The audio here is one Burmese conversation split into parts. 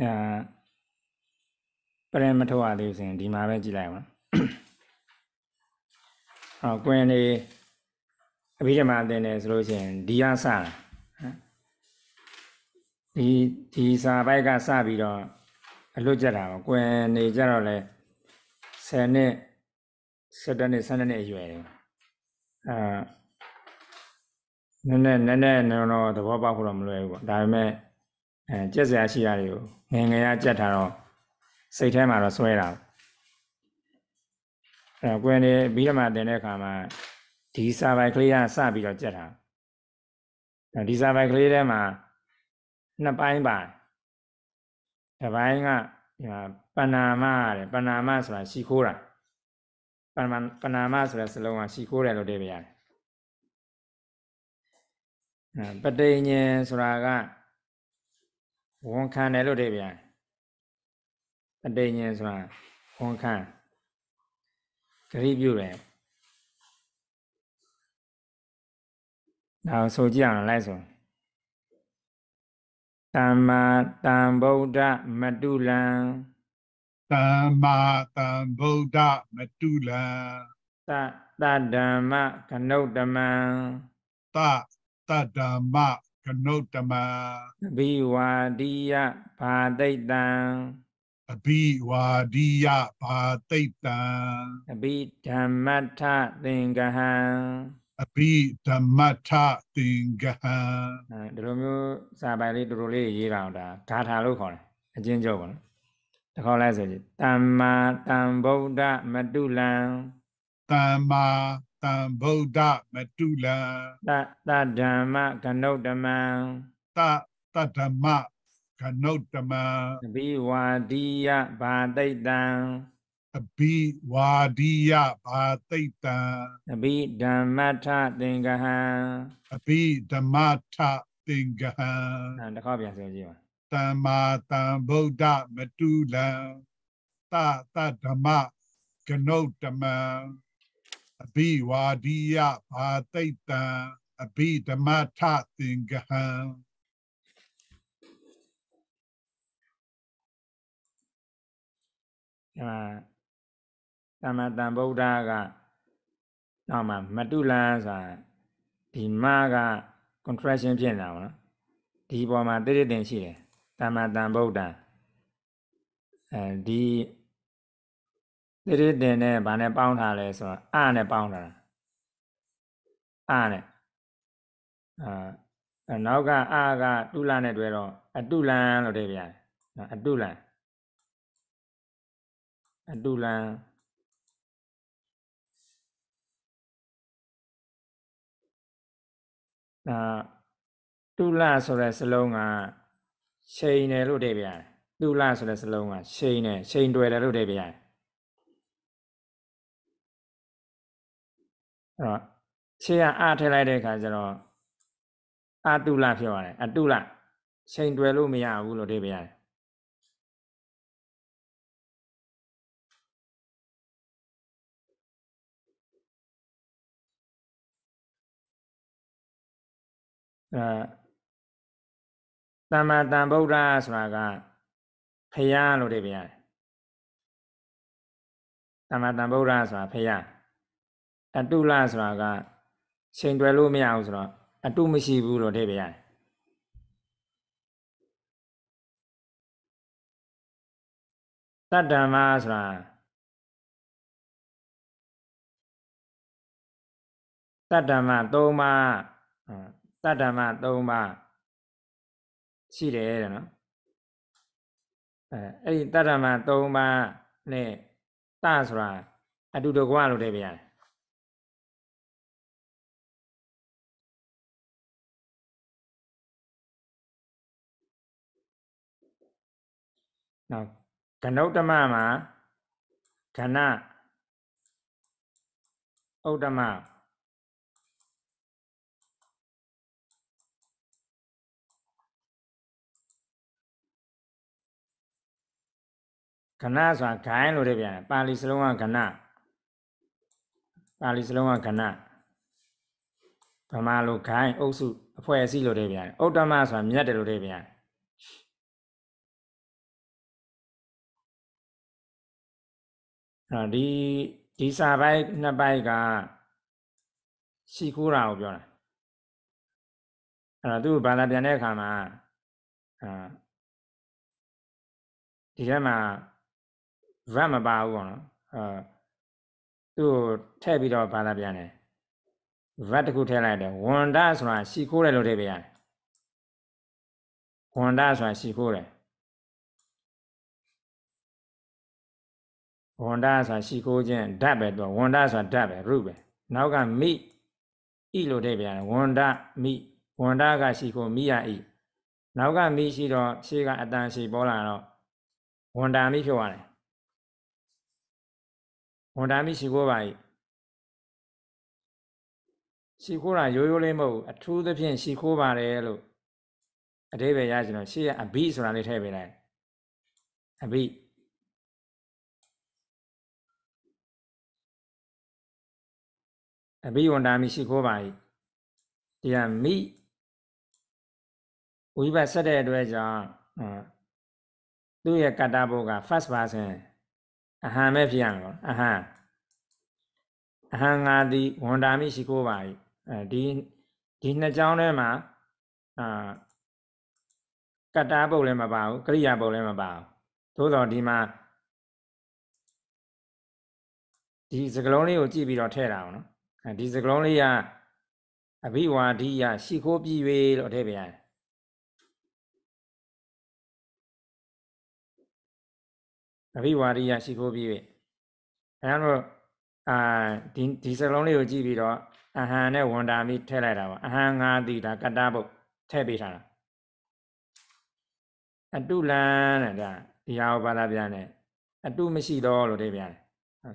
အဲပရင်မထုတ်ရသေးဘူးဆိုရင်ဒီမှာပဲကြည့်လိုက်ပါအော်ကွင်းလေးအဘိဓမ္မာသင်တယ်ဆိုလို့ရှိရင်ဒီရစတာဒီဒီစာပိုက်ကစပြီးတော့အလွတ်ကျတာပေါ့ကွင်းနေကြတော့လဲ10နှစ်17နှစ်12နှစ်အရွယ်တယ်အာနည်းနည်းနည်းနည်းတော့သဘောပေါက်ဖို့တော့မလွယ်ဘူးပေါ့ဒါပေမဲ့အဲကြက်စရာရှိတာတွေကိုငငယ်ရကြက်ထားတော့စိတ်ထဲမှာတော့စွဲတာအဲကွင်းနေပြီးတော့မှတင်တဲ့အခါမှာဒီစာပိုက်ကလေးကစပြီးတော့ကြက်တာဒီစာပိုက်ကလေးထဲမှာနှစ်ပိုင်းပါတစ်ပိုင်းကပဏာမတဲ့ပဏာမဆိုတာရှိခိုးတာပဏာပဏာမဆိုတဲ့စလုံးကရှိခိုးတယ်လို့သိပြရတယ်ပဋိညာဉ်ဆိုတာကဝန်ခံတယ်လို့ဒီပြန်အတိညာဆိုတာဝန်ခံဂရိပြုတယ်ဒါဆိုကြည့်အောင်လိုက်ဆိုတမ္မာတံဗုဒ္ဓမတုလံတမ္မာတံဗုဒ္ဓမတုလံတတဓမ္မကနုတ္တမံတတဓမ္မကနုတ္တမဘိဝါဒီယဘာတိတ်တံအဘိဝါဒီယဘာတိတ်တံအဘိဓမ္မထသင်္ကဟံအဘိဓမ္မထသင်္ကဟံဒီလိုမျိုးစာပိုင်လေးတော်တော်လေးရေးပါအောင်ဒါဂါထာလို့ခေါ်တယ်အချင်းကျော်ပါနော်တခေါက်လိုက်ဆိုကြည်တမ္မာတံဗုဒ္ဓမတုလံတမ္မာတံဗုဒ္ဓမတုလံတတဓမ္မကနုတ္တမံတတဓမ္မကနုတ္တမံသဘိဝါဒီယဘာတိတံသဘိဝါဒီယဘာတိတံသဘိဓမ္မထသင်္ကဟံသဘိဓမ္မထသင်္ကဟံတစ်ခါပြန်ဆိုကြည့်ပါတမ္မာတံဗုဒ္ဓမတုလံတတဓမ္မကနုတ္တမံအဘိဝါဒီယဘာတိတ်တံအဘိဓမ္မထသင်္ကဟံအဲသမတံဗုဒ္ဓကနောက်မှာမတုလန်ဆိုဒီမက contraction ဖြစ်နေတာပေါ့နော်ဒီပေါ်မှာတိရတင်ရှိတယ်သမတံဗုဒ္ဓအဲဒီတိတိတင်နဲ့ဗာနဲ့ပေါင်းထားလဲဆိုတော့အနဲ့ပေါင်းထားတာအနဲ့အာနောက်ကအာကတုလနဲ့တွဲတော့အတုလံလို့ထည့်ပြတယ်နော်အတုလံအတုလံအာတုလဆိုတဲ့စလုံးကချိန်တယ်လို့ထည့်ပြတယ်တုလဆိုတဲ့စလုံးကချိန်တယ်ချိန်တွယ်တယ်လို့ထည့်ပြတယ်တော့ရှေ့ကအထည့်လိုက်တဲ့အခါကျတော့အတုလဖြစ်သွားတယ်အတုလချိန်တွယ်လို့မရဘူးလို့ဒီပြရတယ်အဲတမ္မာတန်ဗုဒ္ဓဆိုတာကဖယားလို့ဒီပြရတယ်တမ္မာတန်ဗုဒ္ဓဆိုတာဖယားအတုလဆိုတာကချိန်တွယ်လို့မရဘူးဆိုတော့အတုမရှိဘူးလို့ထည့်ပြရတယ်တတ္တမဆိုတာတတ္တမ၃ပါးတတ္တမ၃ပါးရှိတယ်တဲ့နော်အဲအဲ့ဒီတတ္တမ၃ပါးနဲ့တဆိုတာအတုတကွလို့ထည့်ပြရတယ်နော်ကဏုတ္တမမှာကဏဥတ္တမကဏဆိုတာဂိုင်းလို့တပြန်ပါဠိစလုံးကကဏပါဠိစလုံးကကဏဗမာလိုဂိုင်းအုပ်စုအဖွဲ့အစည်းလို့တပြန်ဥတ္တမဆိုတာမြတ်တယ်လို့တပြန်တော့ဒီဒီစာပိုင်းနှစ်ပိုင်းကရှိခိုးတာကိုပြောတာအဲ့တော့သူ့ဘာသာပြန်တဲ့အခါမှာအာဒီထဲမှာ rap မပါဘူးပေါ့နော်အာသူ့ကိုထည့်ပြီးတော့ဘာသာပြန်တယ် rap တခုထည့်လိုက်တယ်ဝန္ဒဆိုတာရှိခိုးတယ်လို့ထည့်ပေးရတယ်ဝန္ဒဆိုတာရှိခိုးတယ်ဝန္ဒဆိုတာရှိခိုးခြင်းဓာတ်ပဲသူဝန္ဒဆိုတာဓာတ်ပဲရုပ်ပဲနောက်ကမိဣလို့တဲ့ပြန်ဝန္ဒမိဝန္ဒကရှိခိုးမိရဣနောက်ကမိရှိတော့ရှေ့ကအတန်ရှိပေါ်လာတော့ဝန္ဒမိဖြစ်သွားတယ်ဝန္ဒမိရှိခိုးပါဣရှိခိုးတာရိုးရိုးလေးမဟုတ်အထူးသဖြင့်ရှိခိုးပါတယ်လို့အတိပ္ပယ်ရချင်တော့ရှေ့ကအဘိဆိုတာလေးထည့်ပေးလိုက်အဘိအဘိဝန္တာမိရှိခိုးပါ၏တရားမိဝိဘတ်ဆက်တဲ့အတွက်ကြောင့်သူ့ရဲ့ကတ္တဘုတ်က first person အဟံပဲဖြစ်ရမှာအဟံအဟံငါသည်ဝန္တာမိရှိခိုးပါ၏အဲဒီဒီနှစ်ကြောင်းထဲမှာအာကတ္တဘုတ်လည်းမပါဘူးကရိယာဘုတ်လည်းမပါဘူးသို့တော်ဒီမှာဒီစကလုံးလေးကိုကြည့်ပြီးတော့ထည့်တာအောင်နော်ဒီစကလုံးလေးကအဘိဝါဒိယရှိခိုးပြီး၍လို့အထည့်ပြန်အဘိဝါဒိယရှိခိုးပြီး၍အဲဒါတော့အာဒီဒီစကလုံးလေးကိုကြည့်ပြီးတော့အဟံနဲ့ဝန္တာမိထည့်လိုက်တာပါအဟံငါတိဒါကတ္တဘုတ်ထည့်ပေးထားတာအတုလန်တဲ့ဒါဒီဟာကိုဘာသာပြန်တယ်အတုမရှိတော့လို့ထည့်ပြန်တယ်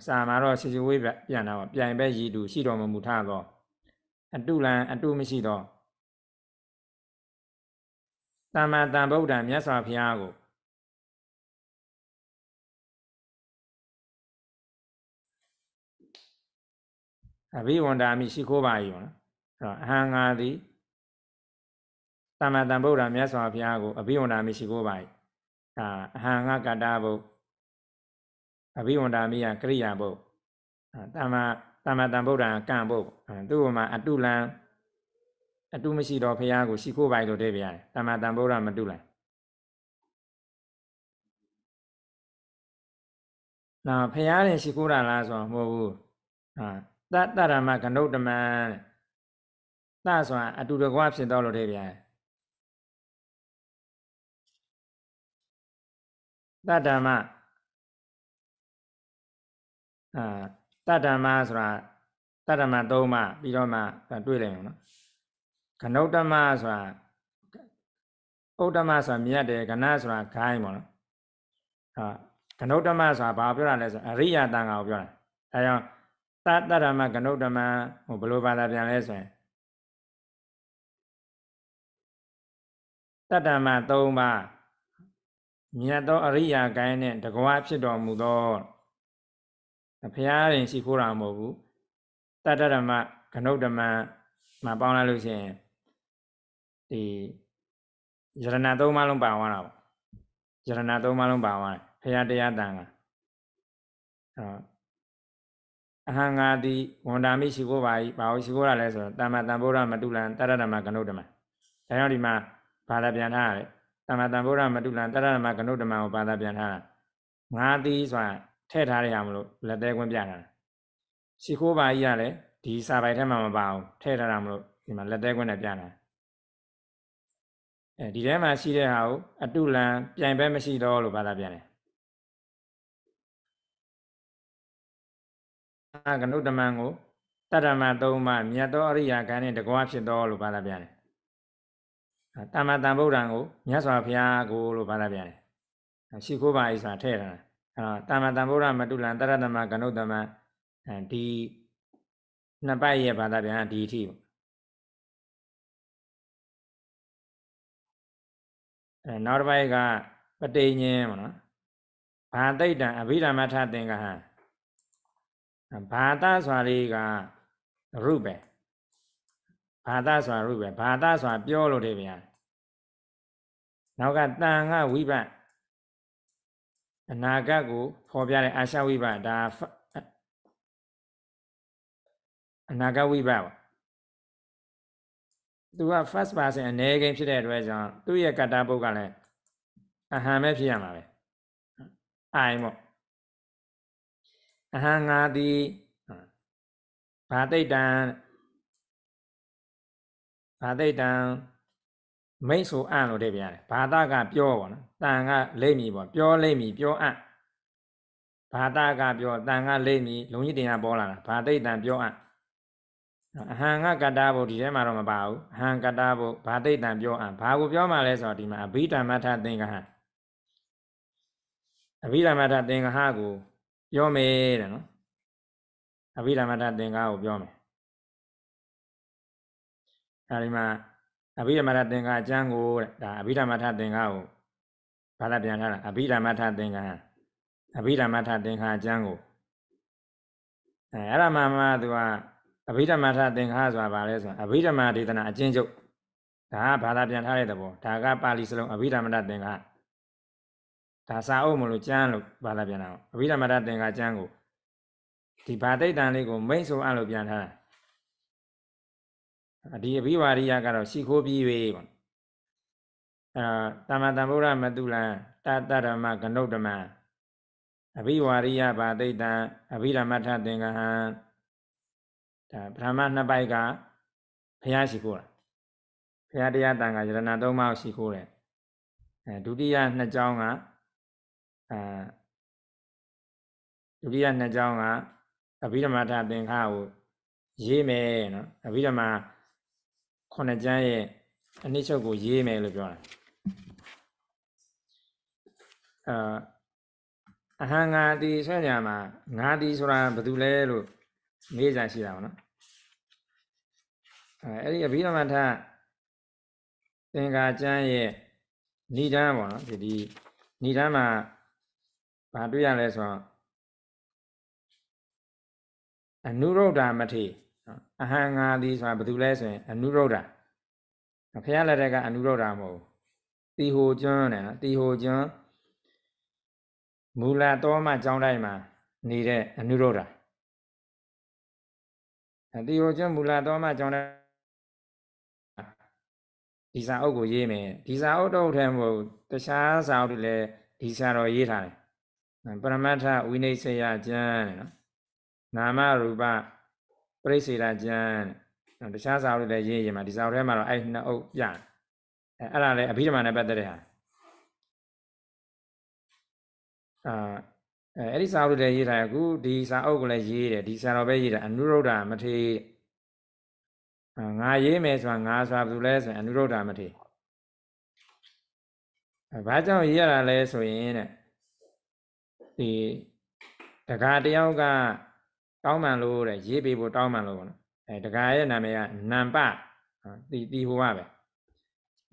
စာမှာတော့စီစီဝေးပြန်တာပါပြိုင်ပဲရည်တူရှိတော်မမူထသောအတုလံအတုမရှိသောတမ္မာတန်ဗုဒ္ဓံမြတ်စွာဘုရားကိုအဘိဝန္တာမိရှိခိုးပါ၏နော်အဲ့တော့အဟံငါသည်တမ္မာတန်ဗုဒ္ဓံမြတ်စွာဘုရားကိုအဘိဝန္တာမိရှိခိုးပါ၏ဒါအဟံငါကတ္တဗုဒ္ဓအဘိဝန္တာမိယကရိယာဘုတ်တာမတာမတန်ဗုဒ္ဓံကံဘုတ်သူ့ဟိုမှာအတုလံအတုမရှိတော့ဖရာကိုရှိခိုးပိုင်လို့တဲ့ဗျာတာမတန်ဗုဒ္ဓမတုလံနော်ဖရာရင်ရှိခိုးတာလားဆိုတော့မဟုတ်ဘူးဟာတတရမကနုတမန်တဆိုအတူတကွဖြစ်တော့လို့တဲ့ဗျာတတ္တမအာတတ္တမဆိုတာတတ္တမသုံးမှပြီးတော့မှ တွေ့လိမ့်မယ်နော်ကနုတ္တမဆိုတာဥတ္တမဆိုတာမြတ်တယ်ကနဆိုတာဂိုင်းပေါ့နော်အာကနုတ္တမဆိုတာဘာပြောတာလဲဆိုအရိယတန်ခါကိုပြောတာအဲကြောင့်တတ္တမကနုတ္တမဟိုဘလို့ဘာသာပြန်လဲဆိုရင်တတ္တမ၃ပါးမြတ်သောအရိယာကိုင်းနှင့်တကွာဖြစ်တော်မူသောဘုရားရင်ရှိခိုးတာမဟုတ်ဘူးတတ္တဓမ္မကနုဓမ္မမှာပေါင်းလိုက်လို့ရှိရင်ဒီယရဏသုံးပါးလုံးပါသွားတာပေါ့ယရဏသုံးပါးလုံးပါသွားတယ်ဘုရားတရားတန်ခါအဲတော့အဟံငါတိဝန္တာမိရှိခိုးပါ၏ဘာလို့ရှိခိုးတာလဲဆိုတော့တမ္မာတံဗုဒ္ဓမတုလံတတ္တဓမ္မကနုဓမ္မဒါကြောင့်ဒီမှာဘာသာပြန်ထားရတယ်တမ္မာတံဗုဒ္ဓမတုလံတတ္တဓမ္မကနုဓမ္မကိုဘာသာပြန်ထားတာငါတိဆိုတာထည့်ထားတဲ့ဟာမလို့လက်သေးခွင့်ပြထားတာရှ िख ိုးပါကြီးကလည်းဒီစာပိုင်ထဲမှာမပါဘူးထည့်ထားတာမလို့ဒီမှာလက်သေးခွင့်နဲ့ပြတာအဲဒီထဲမှာရှိတဲ့ဟာကိုအတုလံပြိုင်ပဲမရှိတော့လို့ဘာသာပြန်တယ်အကနုတမန်ကိုတတ္တမသုံးပါမြတ်သောအရိယာဂန်နဲ့တကွာဖြစ်တော်လို့ဘာသာပြန်တယ်။တမ္မာတန်ဗုဒ္ဓံကိုမြတ်စွာဘုရားကိုလို့ဘာသာပြန်တယ်။ရှိခိုးပါအိစာထည့်ထားတာတော့တာမတံဗုဒ္ဓမတုလံတရတမကနုတမဒီနှစ်ပတ်ရဲ့ဘာသာပြန်ဒီအထိအဲနောက်တစ်ပိုက်ကပဋိညင်းပေါ့နော်ဘာတိတ်တံအဘိဓမ္မထသင်္ကဟံဘာသာဆိုတာလေးကရုပ်ပဲဘာသာဆိုတာရုပ်ပဲဘာသာဆိုတာပြောလို့တည်းဗျာနောက်ကတန်ခဝိပတ်အနာဂတ်ကို ဖော်ပြတဲ့အာရှဝိပါဒါအနာဂတ်ဝိပါပါသူက first person အနေကိန်းဖြစ်တဲ့အတွက်ကြောင့်သူ့ရဲ့ကတ္တပုတ်ကလည်းအဟံပဲဖြစ်ရမှာပဲအိုင်ပေါ့အဟံငါသည်ဘာတိတ်တံဘာတိတ်တံမိတ်ဆိုအံ့လို့တဲ့ပြန်တယ်ဘာသာကပြောပေါ့နော်တန်ကလိမ့်မည်ပေါ့ပြောလိမ့်မည်ပြောအံ့ဘာသာကပြောတန်ကလိမ့်မည်လုံကြီးတင်ကပေါ်လာတာဘာသိတန်ပြောအံ့အဟံကကတ္တာဘုဒီထဲမှာတော့မပါဘူးအဟံကတ္တာဘုဘာသိတံပြောအံဘာကိုပြောမှလဲဆိုတော့ဒီမှာအဘိဓမ္မထသင်္ကဟအဘိဓမ္မထသင်္ကဟကိုပြောမယ်တဲ့နော်အဘိဓမ္မထသင်္ကဟကိုပြောမယ်အဲဒီမှာအဘိဓမ္မထသင်္ဃာကျမ်းကိုဒါအဘိဓမ္မထသင်္ဃာကိုဘာသာပြန်ထားတာအဘိဓမ္မထသင်္ဃာအဘိဓမ္မထသင်္ဃာကျမ်းကိုအဲအဲ့ဒါမှမှသူကအဘိဓမ္မထသင်္ဃာဆိုတာဘာလဲဆိုတော့အဘိဓမ္မာဒေသနာအကျဉ်းချုပ်ဒါကဘာသာပြန်ထားတဲ့သဘောဒါကပါဠိစလုံးအဘိဓမ္မထသင်္ဃာဒါစာအုပ်မလို့ကျမ်းလို့ဘာသာပြန်တာအဘိဓမ္မထသင်္ဃာကျမ်းကိုဒီဘာတိတ်တန်လေးကိုမိတ်ဆိုအပ်လို့ပြန်ထားတာဒီအဘိဝါရိယကတော့ရှိခိုးပြီးပြီပေါ့အဲတမန်တံဗုဒ္ဓမတုလံတတရမကနုဒ္ဓမအဘိဝါရိယဘာတိတံအဘိဓမ္မထသင်္ကဟံဒါပထမနှစ်ပိုက်ကဘုရားရှိခိုးတာဘုရားတရားတန်ခါယရဏသုံးပါးရှိခိုးတယ်အဲဒုတိယနှစ်ကြောင်းကအဲဒုတိယနှစ်ကြောင်းကအဘိဓမ္မထသင်္ခါကိုရေးမယ်နော်အဘိဓမ္မာခုနှစ်ကျမ်းရဲ့အနှစ်ချုပ်ကိုရေးမယ်လို့ပြောတာအာအဟံငါတိဆွေညာမှာငါတိဆိုတာဘာတူလဲလို့မေးကြရှိတာပေါ့နော်အဲအဲ့ဒီအဘိဓမ္မာထသင်္ကာကျမ်းရဲ့ဏိဒန်းပေါ့နော်ဒီဒီဏိဒန်းမှာဘာတွေ့ရလဲဆိုတော့အနုရုဒ္ဓမထေရအဟံငါသည်ဆိုတာဘာတူလဲဆိုရင်အနုရုဒ္ဓဘုရားလက်ထက်ကအနုရုဒ္ဓမဟုတ်တီဟိုကျွန်းနဲ့တီဟိုကျွန်းမူလတော်မှကျောင်းတိုင်းမှာနေတဲ့အနုရုဒ္ဓတီဟိုကျွန်းမူလတော်မှကျောင်းတိုင်းဒီစာအုပ်ကိုရေးမယ်ဒီစာအုပ်တော့ထဲမဟုတ်တခြားစာအုပ်တွေလည်းဒီစာတော်ရေးထားတယ်ပရမတ္ထဝိနိစ္စယကျမ်းတဲ့နော်နာမရူပပြိစေရာကျမ်းတခြားစာအုပ်တွေလည်းရေးရင်မှာဒီစာအုပ်ထဲမှာတော့အဲ့နှစ်အုပ်ပြတယ်အဲအဲ့ဒါလည်းအဘိဓမ္မာနဲ့ပတ်သက်တဲ့ဟာအာအဲ့ဒီစာအုပ်တွေလည်းရေးထားရအခုဒီစာအုပ်ကိုလည်းရေးတယ်ဒီစာတော်ပဲရေးတာအနုရုဒ္ဓမထေငါရေးမယ်ဆိုတာငါဆိုတာဘယ်လိုလဲဆိုရင်အနုရုဒ္ဓမထေဘာကြောင့်ရေးရတာလဲဆိုရင်တဲ့ဒီတခါတယောက်ကတောင်းပန်လို့တဲ့ရေးပေးဖို့တောင်းပန်လို့ပေါ့နော်အဲဒကာရဲ့နာမည်ကနံပတီတီဟိုကပဲ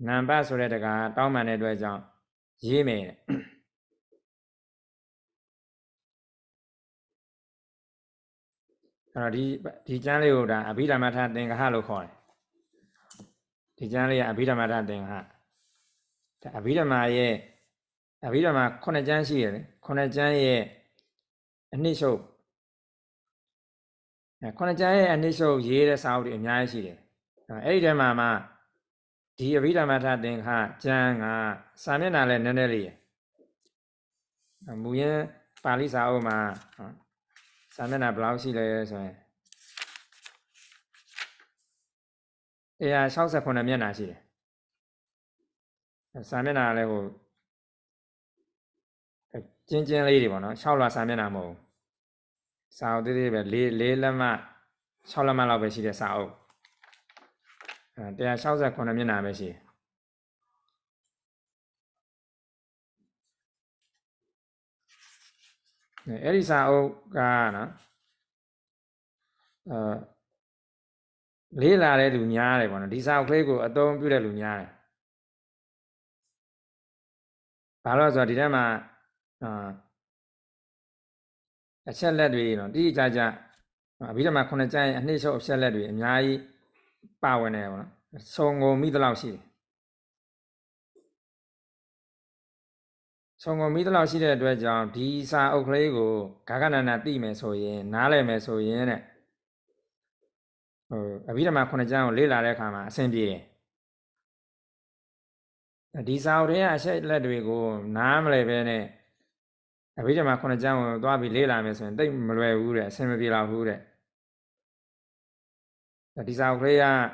နံပဆိုတဲ့ဒကာတောင်းပန်တဲ့အတွက်ကြောင့်ရေးမယ်တဲ့အဲ့တော့ဒီဒီကျမ်းလေးကိုဒါအဘိဓမ္မထသင်္ဃဟလို့ခေါ်တယ်ဒီကျမ်းလေးကအဘိဓမ္မထသင်္ဃဟဒါအဘိဓမ္မာရဲ့အဘိဓမ္မာ ခုနှစ်ကျမ်းရှိရတယ်ခုနှစ်ကျမ်းရဲ့အနှစ်ချုပ်ခုနှစ်ကျမ်းရဲ့အနိစ္စုပ်ရေးတဲ့စာအုပ်တွေအများကြီးရှိတယ်အဲ့ဒီထဲမှာမှဒီအဘိဓမ္မာထသင်္ခကျမ်းကစာမျက်နှာလည်းနည်းနည်းလေးရမူရင်းပါဠိစာအုပ်မှာစာမျက်နှာဘယ်လောက်ရှိလဲဆိုရင်169မျက်နှာရှိတယ်စာမျက်နှာလည်းဟိုကျင်းကျင်းလေးတွေပေါ့နော်6လစာမျက်နှာမဟုတ်ဘူးစာအုပ်သေးသေးပဲ၄၄လက်မှတ်6လက်မှတ်လောက်ပဲရှိတဲ့စာအုပ်အဲ168မျက်နှာပဲရှိတယ်အဲ့ဒီစာအုပ်ကနော်အဲလေးလာတဲ့လူများတယ်ပေါ့နော်ဒီစာအုပ်လေးကိုအသုံးပြုတဲ့လူများတယ်ဘာလို့ဆိုတော့ဒီထဲမှာအာအချက်လက်တွေတော့တိတိကျကျအဘိဓမ္မာခုနှစ်ကျမ်းရဲ့အနှစ်ချုပ်အချက်လက်တွေအများကြီးပါဝင်နေပါတော့ဆုံငုံမိသလောက်ရှိတယ်ဆုံးကုန်ပြီးတလောက်ရှိတဲ့အတွက်ကြောင့်ဒီစာအုပ်ကလေးကိုဂဂနနာသိမယ်ဆိုရင် နားလည်မယ်ဆိုရင်တဲ့ဟိုအဘိဓမ္မာခုနှစ်ကျမ်းကိုလေ့လာတဲ့အခါမှာအဆင်ပြေတယ်ဒီစာအုပ်ထဲကအချက်လက်တွေကို နားမလည်ဘဲနဲ့အဘိဓမ္မာ9ကျမ်းကိုသွားပြီးလေ့လာမယ်ဆိုရင်တိတ်မလွယ်ဘူးတဲ့အဆင်မပြေလောက်ဘူးတဲ့ဒီစာအုပ်လေးကတော်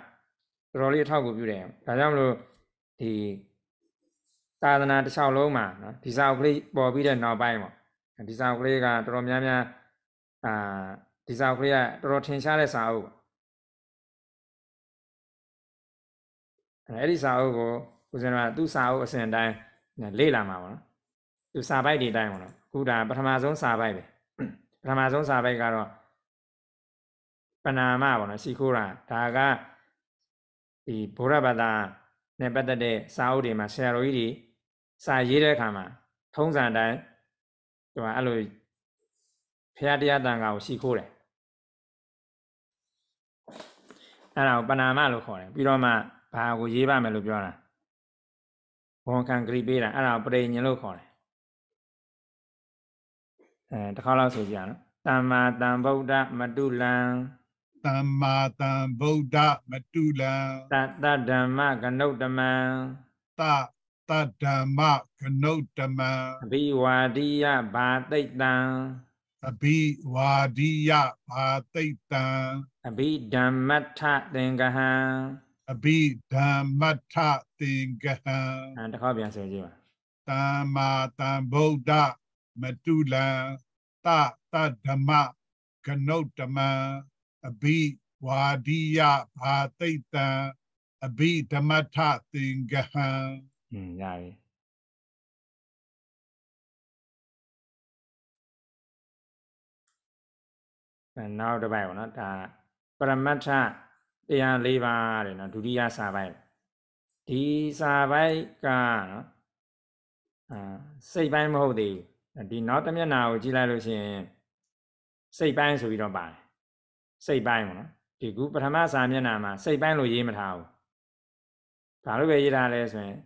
တော်လေးအထောက်အကူပြုတယ်ဒါကြောင့်မလို့ဒီသာသနာတစ်လျှောက်လုံးမှာနော်ဒီစာအုပ်လေးပေါ်ပြီးတဲ့နောက်ပိုင်းပေါ့ဒီစာအုပ်လေးကတော်တော်များများအာဒီစာအုပ်လေးကတော်တော်ထင်ရှားတဲ့စာအုပ်အဲ့ဒီစာအုပ်ကိုဦးဇင်းကသူ့စာအုပ်အစဉ်အတိုင်းလေ့လာမှာပေါ့နော်သူစာပိုက်တွေအတိုင်းပေါ့နော်ခုဒါပထမဆုံးစာပိုက်ပဲပထမဆုံးစာပိုက်ကတော့ပဏာမပေါ့နော်ရှီခိုးတာဒါကဒီဗုဒ္ဓဘာသာနဲ့ပတ်သက်တဲ့စာအုပ်တွေမှာဆရာတော်ကြီးတွေစာရေးတဲ့အခါမှာ ထုံးစံတိုင်းဒီမှာအဲ့လိုဖရာတရားတန်ခါကိုရှီခိုးတယ်အဲ့ဒါကိုပဏာမလို့ခေါ်တယ်ပြီးတော့မှဘာကိုရေးပါမယ်လို့ပြောတာဝန်ခံဂရိပေးတာအဲ့ဒါကိုပရိညင်လို့ခေါ်တယ်အဲတစ်ခါလောက်ဆိုကြရအောင်သမ္မာသမ္ဗုဒ္ဓမတုလံသမ္မာသမ္ဗုဒ္ဓမတုလံတတဓမ္မကနုတ္တမံတတဓမ္မကနုတ္တမံအဘိဝါဒိယဘာတိတ်တံအဘိဝါဒိယဘာတိတ်တံအဘိဓမ္မထသင်္ကဟံအဘိဓမ္မထသင်္ကဟံအဲတစ်ခါပြန်ဆိုကြည့်ပါသမ္မာသမ္ဗုဒ္ဓမတုလံတတဓမ္မကနုတ်တမံအဘိဝါဒီယဘာတိတ်တံအဘိဓမ္မထသင်္ကဟံอืมရပြီနောက်တစ်ပိုက်ပေါ့နော်ဒါပရမတ္ထတရား၄ပါးတဲ့နော်ဒုတိယစာပိုင်းဒီစာပိုင်းကနော်အာစိတ်ပိုင်းမဟုတ်သေးဘူးဒီနောက်တစ်မျက်နှာကိုကြည့်လိုက်လို့ရှိရင်စိတ်ပိုင်းဆိုပြီးတော့ပါတယ်စိတ်ပိုင်းပေါ့နော်ဒီခုပထမစာမျက်နှာမှာစိတ်ပိုင်းလို့ရေးမထားဘူးဘာလို့ပဲရေးထားလဲဆိုရင်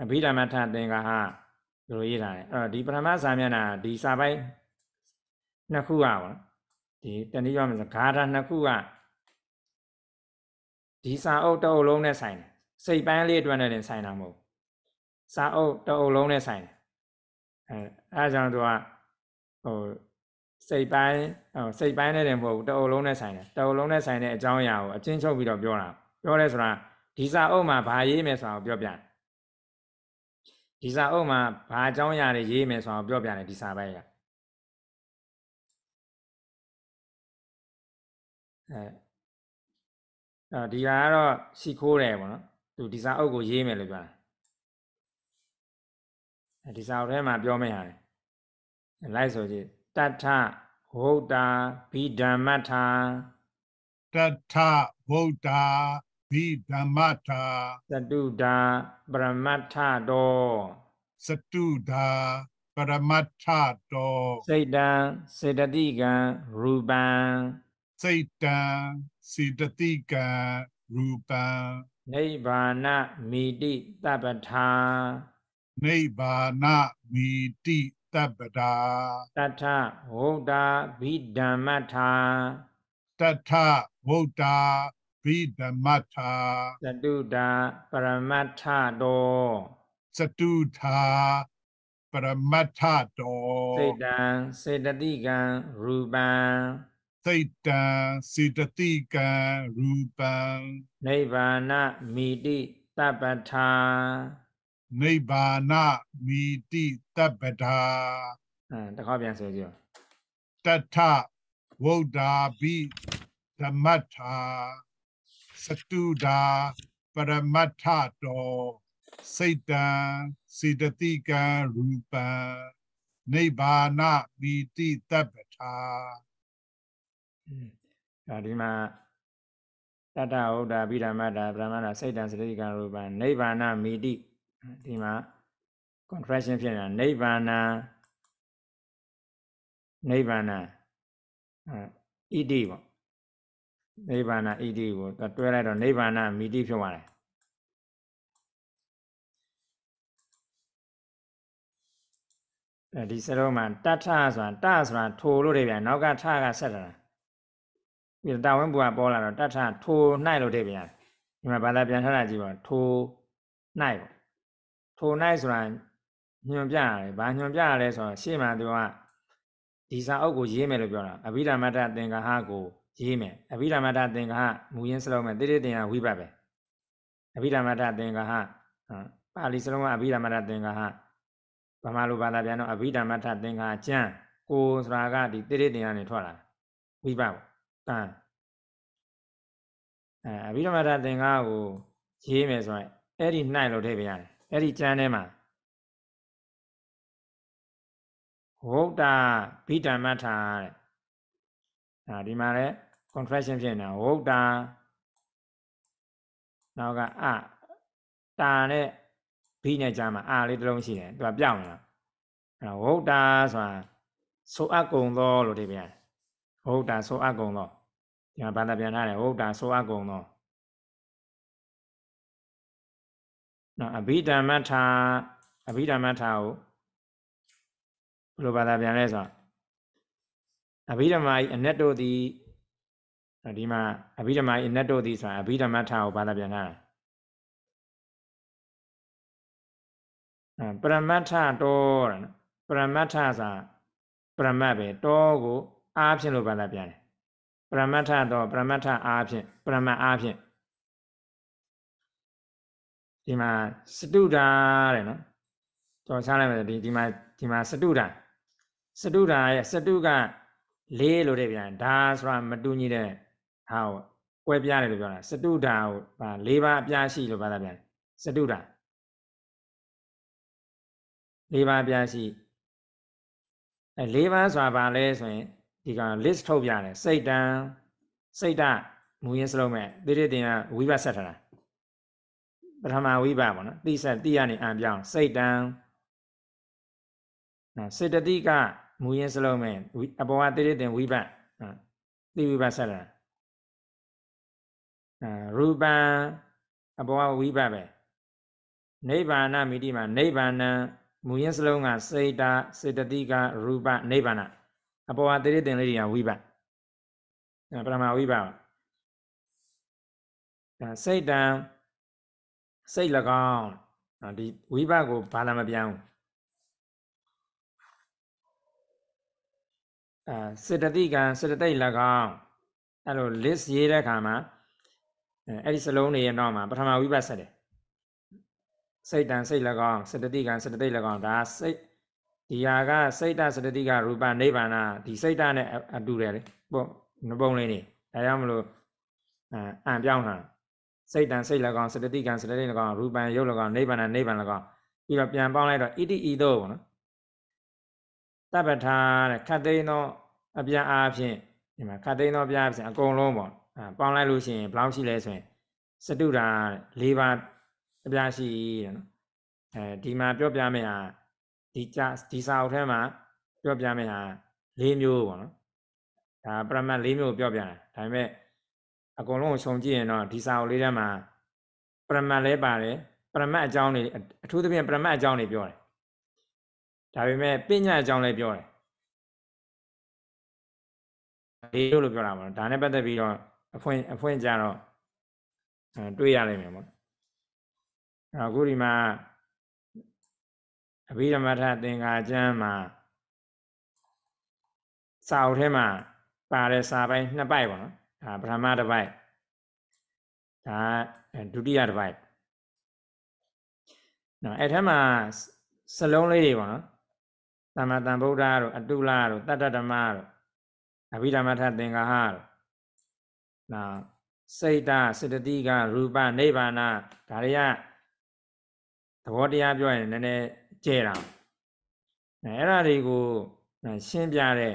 အဘိဓမ္မထသင်္ဃာဟလိုရေးထားတယ်အဲ့တော့ဒီပထမစာမျက်နှာဒီစာပိုင်းနှစ်ခုอ่ะပေါ့ဒီတနည်းပြောမယ်ဆိုဂါထာနှစ်ခုอ่ะဒီစာအုပ်တအုပ်လုံးနဲ့ဆိုင်တယ်စိတ်ပိုင်းလေးအတွက်နဲ့တင်ဆိုင်တာမဟုတ်စာအုပ်တအုပ်လုံးနဲ့ဆိုင်တယ်အဲအဲကြောင့်သူကဟိုစိတ်ပိုင်းဟိုစိတ်ပိုင်းနဲ့တင်မဟုတ်ဘူးတအုပ်လုံးနဲ့ဆိုင်တယ်တအုပ်လုံးနဲ့ဆိုင်တဲ့အကြောင်းအရာကိုအချင်းချုပ်ပြီးတော့ပြောတာပြောတယ်ဆိုတာဒီစာအုပ်မှာဘာရေးမယ်ဆိုတာကိုပြောပြတယ်ဒီစာအုပ်မှာဘာအကြောင်းအရာတွေရေးမယ်ဆိုတာကိုပြောပြတယ်ဒီစာပိုင်းကအဲအဲဒီကတော့ရှ िख ိုးတယ်ပေါ့နော်သူဒီစာအုပ်ကိုရေးမယ်လို့ပြောတာဒီစာအုပ်ထဲမှာပြောမယ့်ဟာလိုက်ဆိုကြည့်တထဗုဒ္ဓဘိဓမ္မထာတထဗုဒ္ဓဘိဓမ္မထာသတုဒာပရမတ္ထတောသတုဒာပရမတ္ထတောစိတ်တံစေတတိကံရူပံစိတ်တံစေတတိကံရူပံနိဗ္ဗာနမိတိတပ္ပထာနိဗ္ဗာနမိတိတပ္ပတာတထဝုဒ္ဓဘိဓမ္မထာတထဝုဒ္ဓဘိဓမ္မထာသတုဒာပရမတ္ထတောသတုဒာပရမတ္ထတောစေတံစေတတိကံရူပံသိတံစေတတိကံရူပံနိဗ္ဗာနမိတိတပ္ပထာနိဗ္ဗာနမိတိတပ္ပဒာအင်းတခါပြန်ဆိုကြည့်တထဝုဒ္ဓါဘိဓမ္မထာစတုဒာပရမတ္ထတောစိတ်တံစေတတိကံရူပံနိဗ္ဗာနမိတိတပ္ပထာဒါဒီမှာတတဥဒ္ဒဗိဓမ္မတာပရမနာစိတ်တံစတိကံရူပံနိဗ္ဗာနမိတိဒီမှာ contraction ဖြစ်နေတာနိဗ္ဗာန်နိဗ္ဗာန်အဣတိပေါ့နိဗ္ဗာန်ဣတိကိုတွဲလိုက်တော့နိဗ္ဗာန်မိတိဖြစ်သွားတယ်အဲဒီစရုံးမှာတထဆိုတာတဆိုတာထိုလို့တွေပြန်နောက်ကထကဆက်တာပြီးတော့တာဝန်ပူကပေါ်လာတော့တထထိုနိုင်လို့တွေပြန်ဒီမှာဘာသာပြန်ထားတာကြည့်ပါထိုနိုင်ပေါ့ဖို့နိုင်ဆိုတာညွန်ပြရတယ်ဘာညွန်ပြရလဲဆိုတော့ရှေ့မှာသူကဒီစာအုပ်ကို ရေးမယ်လို့ပြောတာအဘိဓမ္မတသင်္ကဟကိုရေးမယ်အဘိဓမ္မတသင်္ကဟမူရင်းစလုံးမဲ့တိတိတင်ဟာဝိပတ်ပဲအဘိဓမ္မတသင်္ကဟပါဠိစလုံးကအဘိဓမ္မတသင်္ကဟဗမာလိုဘာသာပြန်တော့အဘိဓမ္မတသင်္ကဟကျမ်းကိုဆိုတာကဒီတိတိတင်ကနေထွက်လာဝိပတ်တန်အဲအဘိဓမ္မတသင်္ကဟကိုရေးမယ်ဆိုရင်အဲ့ဒီနိုင်လို့ထည့်ပြရတယ်အဲ့ဒီကျမ်းထဲမှာဝုဒ္ဓဗိဓမ္မထာတဲ့ဒါဒီမှာလဲ contraction ဖြစ်နေတာဝုဒ္ဓနောက်ကအတာနဲ့ဘိနဲ့ကြားမှာအာလေးတစ်လုံးရှိတယ်သူကပြောင်းနေတာအဲဝုဒ္ဓဆိုတာဆိုအပ်ကုန်သောလို့ဒီပြန်ဝုဒ္ဓဆိုအပ်ကုန်သောဒီမှာဘာသာပြန်ထားတယ်ဝုဒ္ဓဆိုအပ်ကုန်သောနော်အဘိဓမ္မထာအဘိဓမ္မထာကိုဘယ်လိုဘာသာပြန်လဲဆိုတော့အဘိဓမ္မာဤအနက်တို့သည်ဒီမှာအဘိဓမ္မာဤအနက်တို့သည်ဆိုတာအဘိဓမ္မထာကိုဘာသာပြန်ထားတာပရမတ္ထတောတဲ့ပရမတ္ထစာပရမတ်ပဲတောကိုအားဖြင့်လို့ဘာသာပြန်တယ်ပရမတ္ထတောပရမတ္ထအားဖြင့်ပရမတ်အားဖြင့်ဒီမှာစတုဒ္ဓတဲ့နော်ကျွန်တော်ရှားလိုက်မယ်ဒီဒီမှာဒီမှာစတုဒ္ဓစတုဒ္ဓရဲ့စတုကလေးလို့တဲ့ပြန်ဒါဆိုတာမတူညီတဲ့ဟာကိုကွဲပြားတယ်လို့ပြောတာစတုဒ္ဓကိုဗာလေးပါးအပြားရှိလို့ဘာသာပြန်စတုဒ္ဓလေးပါးအပြားရှိအဲလေးပါးဆိုတာဗာလဲဆိုရင်ဒီကောင် list ထုတ်ပြတယ်စိတ်တံစိတ်တမူရင်းစလုံးမဲ့တိတိတင်ကဝိဘတ်ဆက်ထားတာပထမဝိပါပေါ့နော်တိဆက်တိရနေအံပြောင်းစိတ်တံစေတတိကမူရင်းစလုံးမဲ့အပေါ်ကတိရတင်ဝိပါတိဝိပါဆက်လာရူပံအပေါ်ကဝိပါပဲနိဗ္ဗာန်မိတိမှာနိဗ္ဗာန်မူရင်းစလုံးကစေတာစေတတိကရူပနိဗ္ဗာန်အပေါ်ကတိရတင်လေးတွေကဝိပါပရမဝိပါစိတ်တံစိတ်၎င်းဒီဝိဘကိုဘာလာမပြန်ဘူးအဲစေတသိကံစေတသိက်၎င်းအဲ့လို list ရေးတဲ့အခါမှာအဲ့ဒီစလုံးတွေရဲ့နောက်မှာ ပထမဝိဘဆက်တယ်စိတ်တန်စိတ်၎င်းစေတသိကံစေတသိက်၎င်းဒါစိတ်ဒီဟာကစိတ်တစေတသိက ရူပနိဗ္ဗာန်ဒီစိတ်တနဲ့အတူတယ်လေပုံနှပုံလေးနေဒါကြောင့်မလို့အံပြောင်းတာစိတ်တန်စိတ်၎င်းစတတိကံစတတိ၎င်းရူပံရုပ်၎င်းနိဗ္ဗာန်နိဗ္ဗာန်၎င်းပြီးတော့ပြန်ပေါင်းလိုက်တော့ဣတိဤသို့ပေါ့နော်တပ္ပထာတဲ့ခတ်သိန်းသောအပြန်အားဖြင့်ဒီမှာခတ်သိန်းသောပြားဖြင့်အကုန်လုံးပေါ့ပေါင်းလိုက်လို့ရှိရင်ဘယ်လောက်ရှိလဲဆိုရင်စတုတာ၄ပါးအပြားရှိတယ်နော်အဲဒီမှာပြောပြမယ့်ဟာဒီကြဒီစာအုပ်ထဲမှာပြောပြမယ့်ဟာ၄မျိုးပေါ့နော်ဒါပရမတ်၄မျိုးပြောပြတယ်ဒါပေမဲ့အကုန်လုံးကိုခြုံကြည့်ရင်တော့ဒီစာအုပ်လေးထဲမှာပရမတ်လည်းပါတယ်ပရမတ်အကြောင်းတွေအထူးသဖြင့်ပရမတ်အကြောင်းတွေပြောတယ်ဒါပေမဲ့ပညာအကြောင်းလည်းပြောတယ်လေးလို့ပြောတာပေါ့ဒါနဲ့ပတ်သက်ပြီးတော့အဖွင့်အဖွင့်ကြတော့တွေ့ရနိုင်မယ်ပေါ့အခုဒီမှာအဘိဓမ္မထသင်္ဃာကျမ်းမှာစာအုပ်ထဲမှာ ပါတဲ့စာပိုင်းနှစ်ပိုက်ပေါ့နော်ဒါပထမတစ်ပိုက်ဒါဒုတိယတစ်ပိုက်နော်အဲ့ထဲမှာစလုံးလေးတွေပါနော်သမ္မာသမ္ဗုဒ္ဓတို့အတုလတို့တတ္တဓမ္မတို့အဘိဓမ္မထသင်္ဃဟတို့နော်စိတ်တစေတသိကရူပနိဗ္ဗာန်ဒါတွေကသဘောတရားပြောရင်နည်းနည်းကျဲတာအဲ့အဲ့ဒါတွေကို ရှင်းပြတဲ့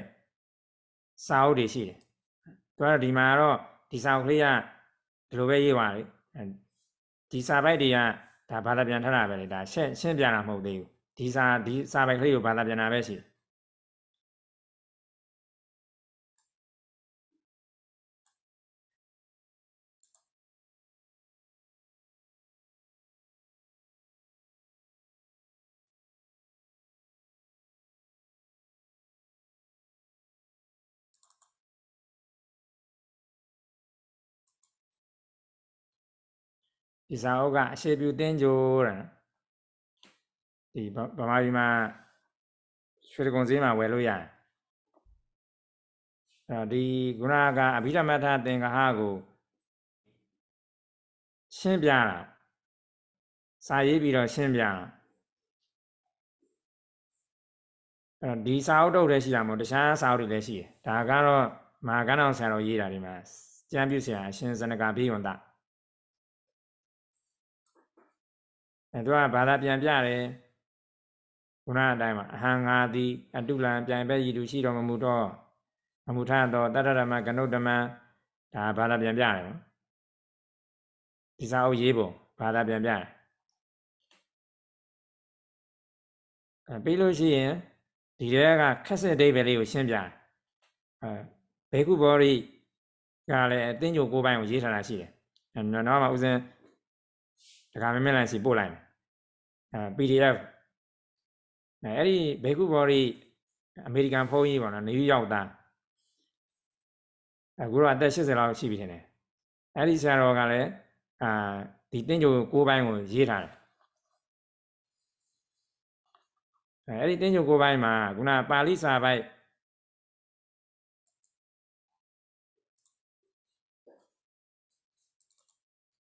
စာအုပ်တွေရှိတယ်သူကတော့ဒီမှာတော့ဒီစာအုပ်လေးကဒီလိုပဲရေးပါလေဒီစာပိုက်တွေကဒါဘာသာပြန်ထားတာပဲလေဒါရှင်းရှင်းပြတာမဟုတ်သေးဘူးဒီစာဒီစာပိုက်ကလေးကိုဘာသာပြန်တာပဲရှိတယ်ဣဇာဩကအရှိပြုတင်းကြိုးတဲ့ဒီဗမာပြည်မှာရွှေတကုံဈေးမှာဝယ်လို့ရတယ်အဲဒီခုနကအဘိဓမ္မထသင်္ဃဟကိုရှင်းပြတာစာရေးပြီးတော့ရှင်းပြတာအဲဒီစာအုပ်တော့လည်းရှိတာမဟုတ်တခြားစာအုပ်တွေလည်းရှိတယ်ဒါကတော့မဟာကဏ္ဍဆရာတော်ရေးတာဒီမှာကျမ်းပြုဆရာအရှင်ဇနကဘိဝန္တအဲသူကဘာသာပြန်ပြတယ်ခုနအတိုင်းမှာအဟံငါသည် အတုလံပြန်ပဲရည်သူရှိတော်မမူတော့အမှုထသောတတရမကနုတမံဒါဘာသာပြန်ပြတယ်နော်ဒီစာအုပ်ရေးပုံဘာသာပြန်ပြတယ်အဲပြီးလို့ရှိရင်ဒီတဲကခက်စစ်အိဗယ်လေးကိုရှင်းပြတယ်အဲဘေကုဘောရီကလည်းအသိဉာဏ်ကိုယ်ပိုင်ကိုရေးထားတာရှိတယ်နော်မှာဥစဉ်ဒါကမင်းလိုင်းစီပို့လိုက်မယ်အဲ PDF အဲအဲ့ဒီဘေကုဘော်ရီအမေရိကန်ဖုန်းကြီးပေါ့နော်နယူးယောက်သားအခုတော့အသက်80လောက်ရှိပြီထင်တယ်အဲ့ဒီဆရာတော်ကလည်းအာဒီတင့်ကြိုကိုးပိုင်းကိုရေးထားတယ်အဲ့ဒီတင့်ကြိုကိုးပိုင်းမှာခုနပါဠိစာပိုက်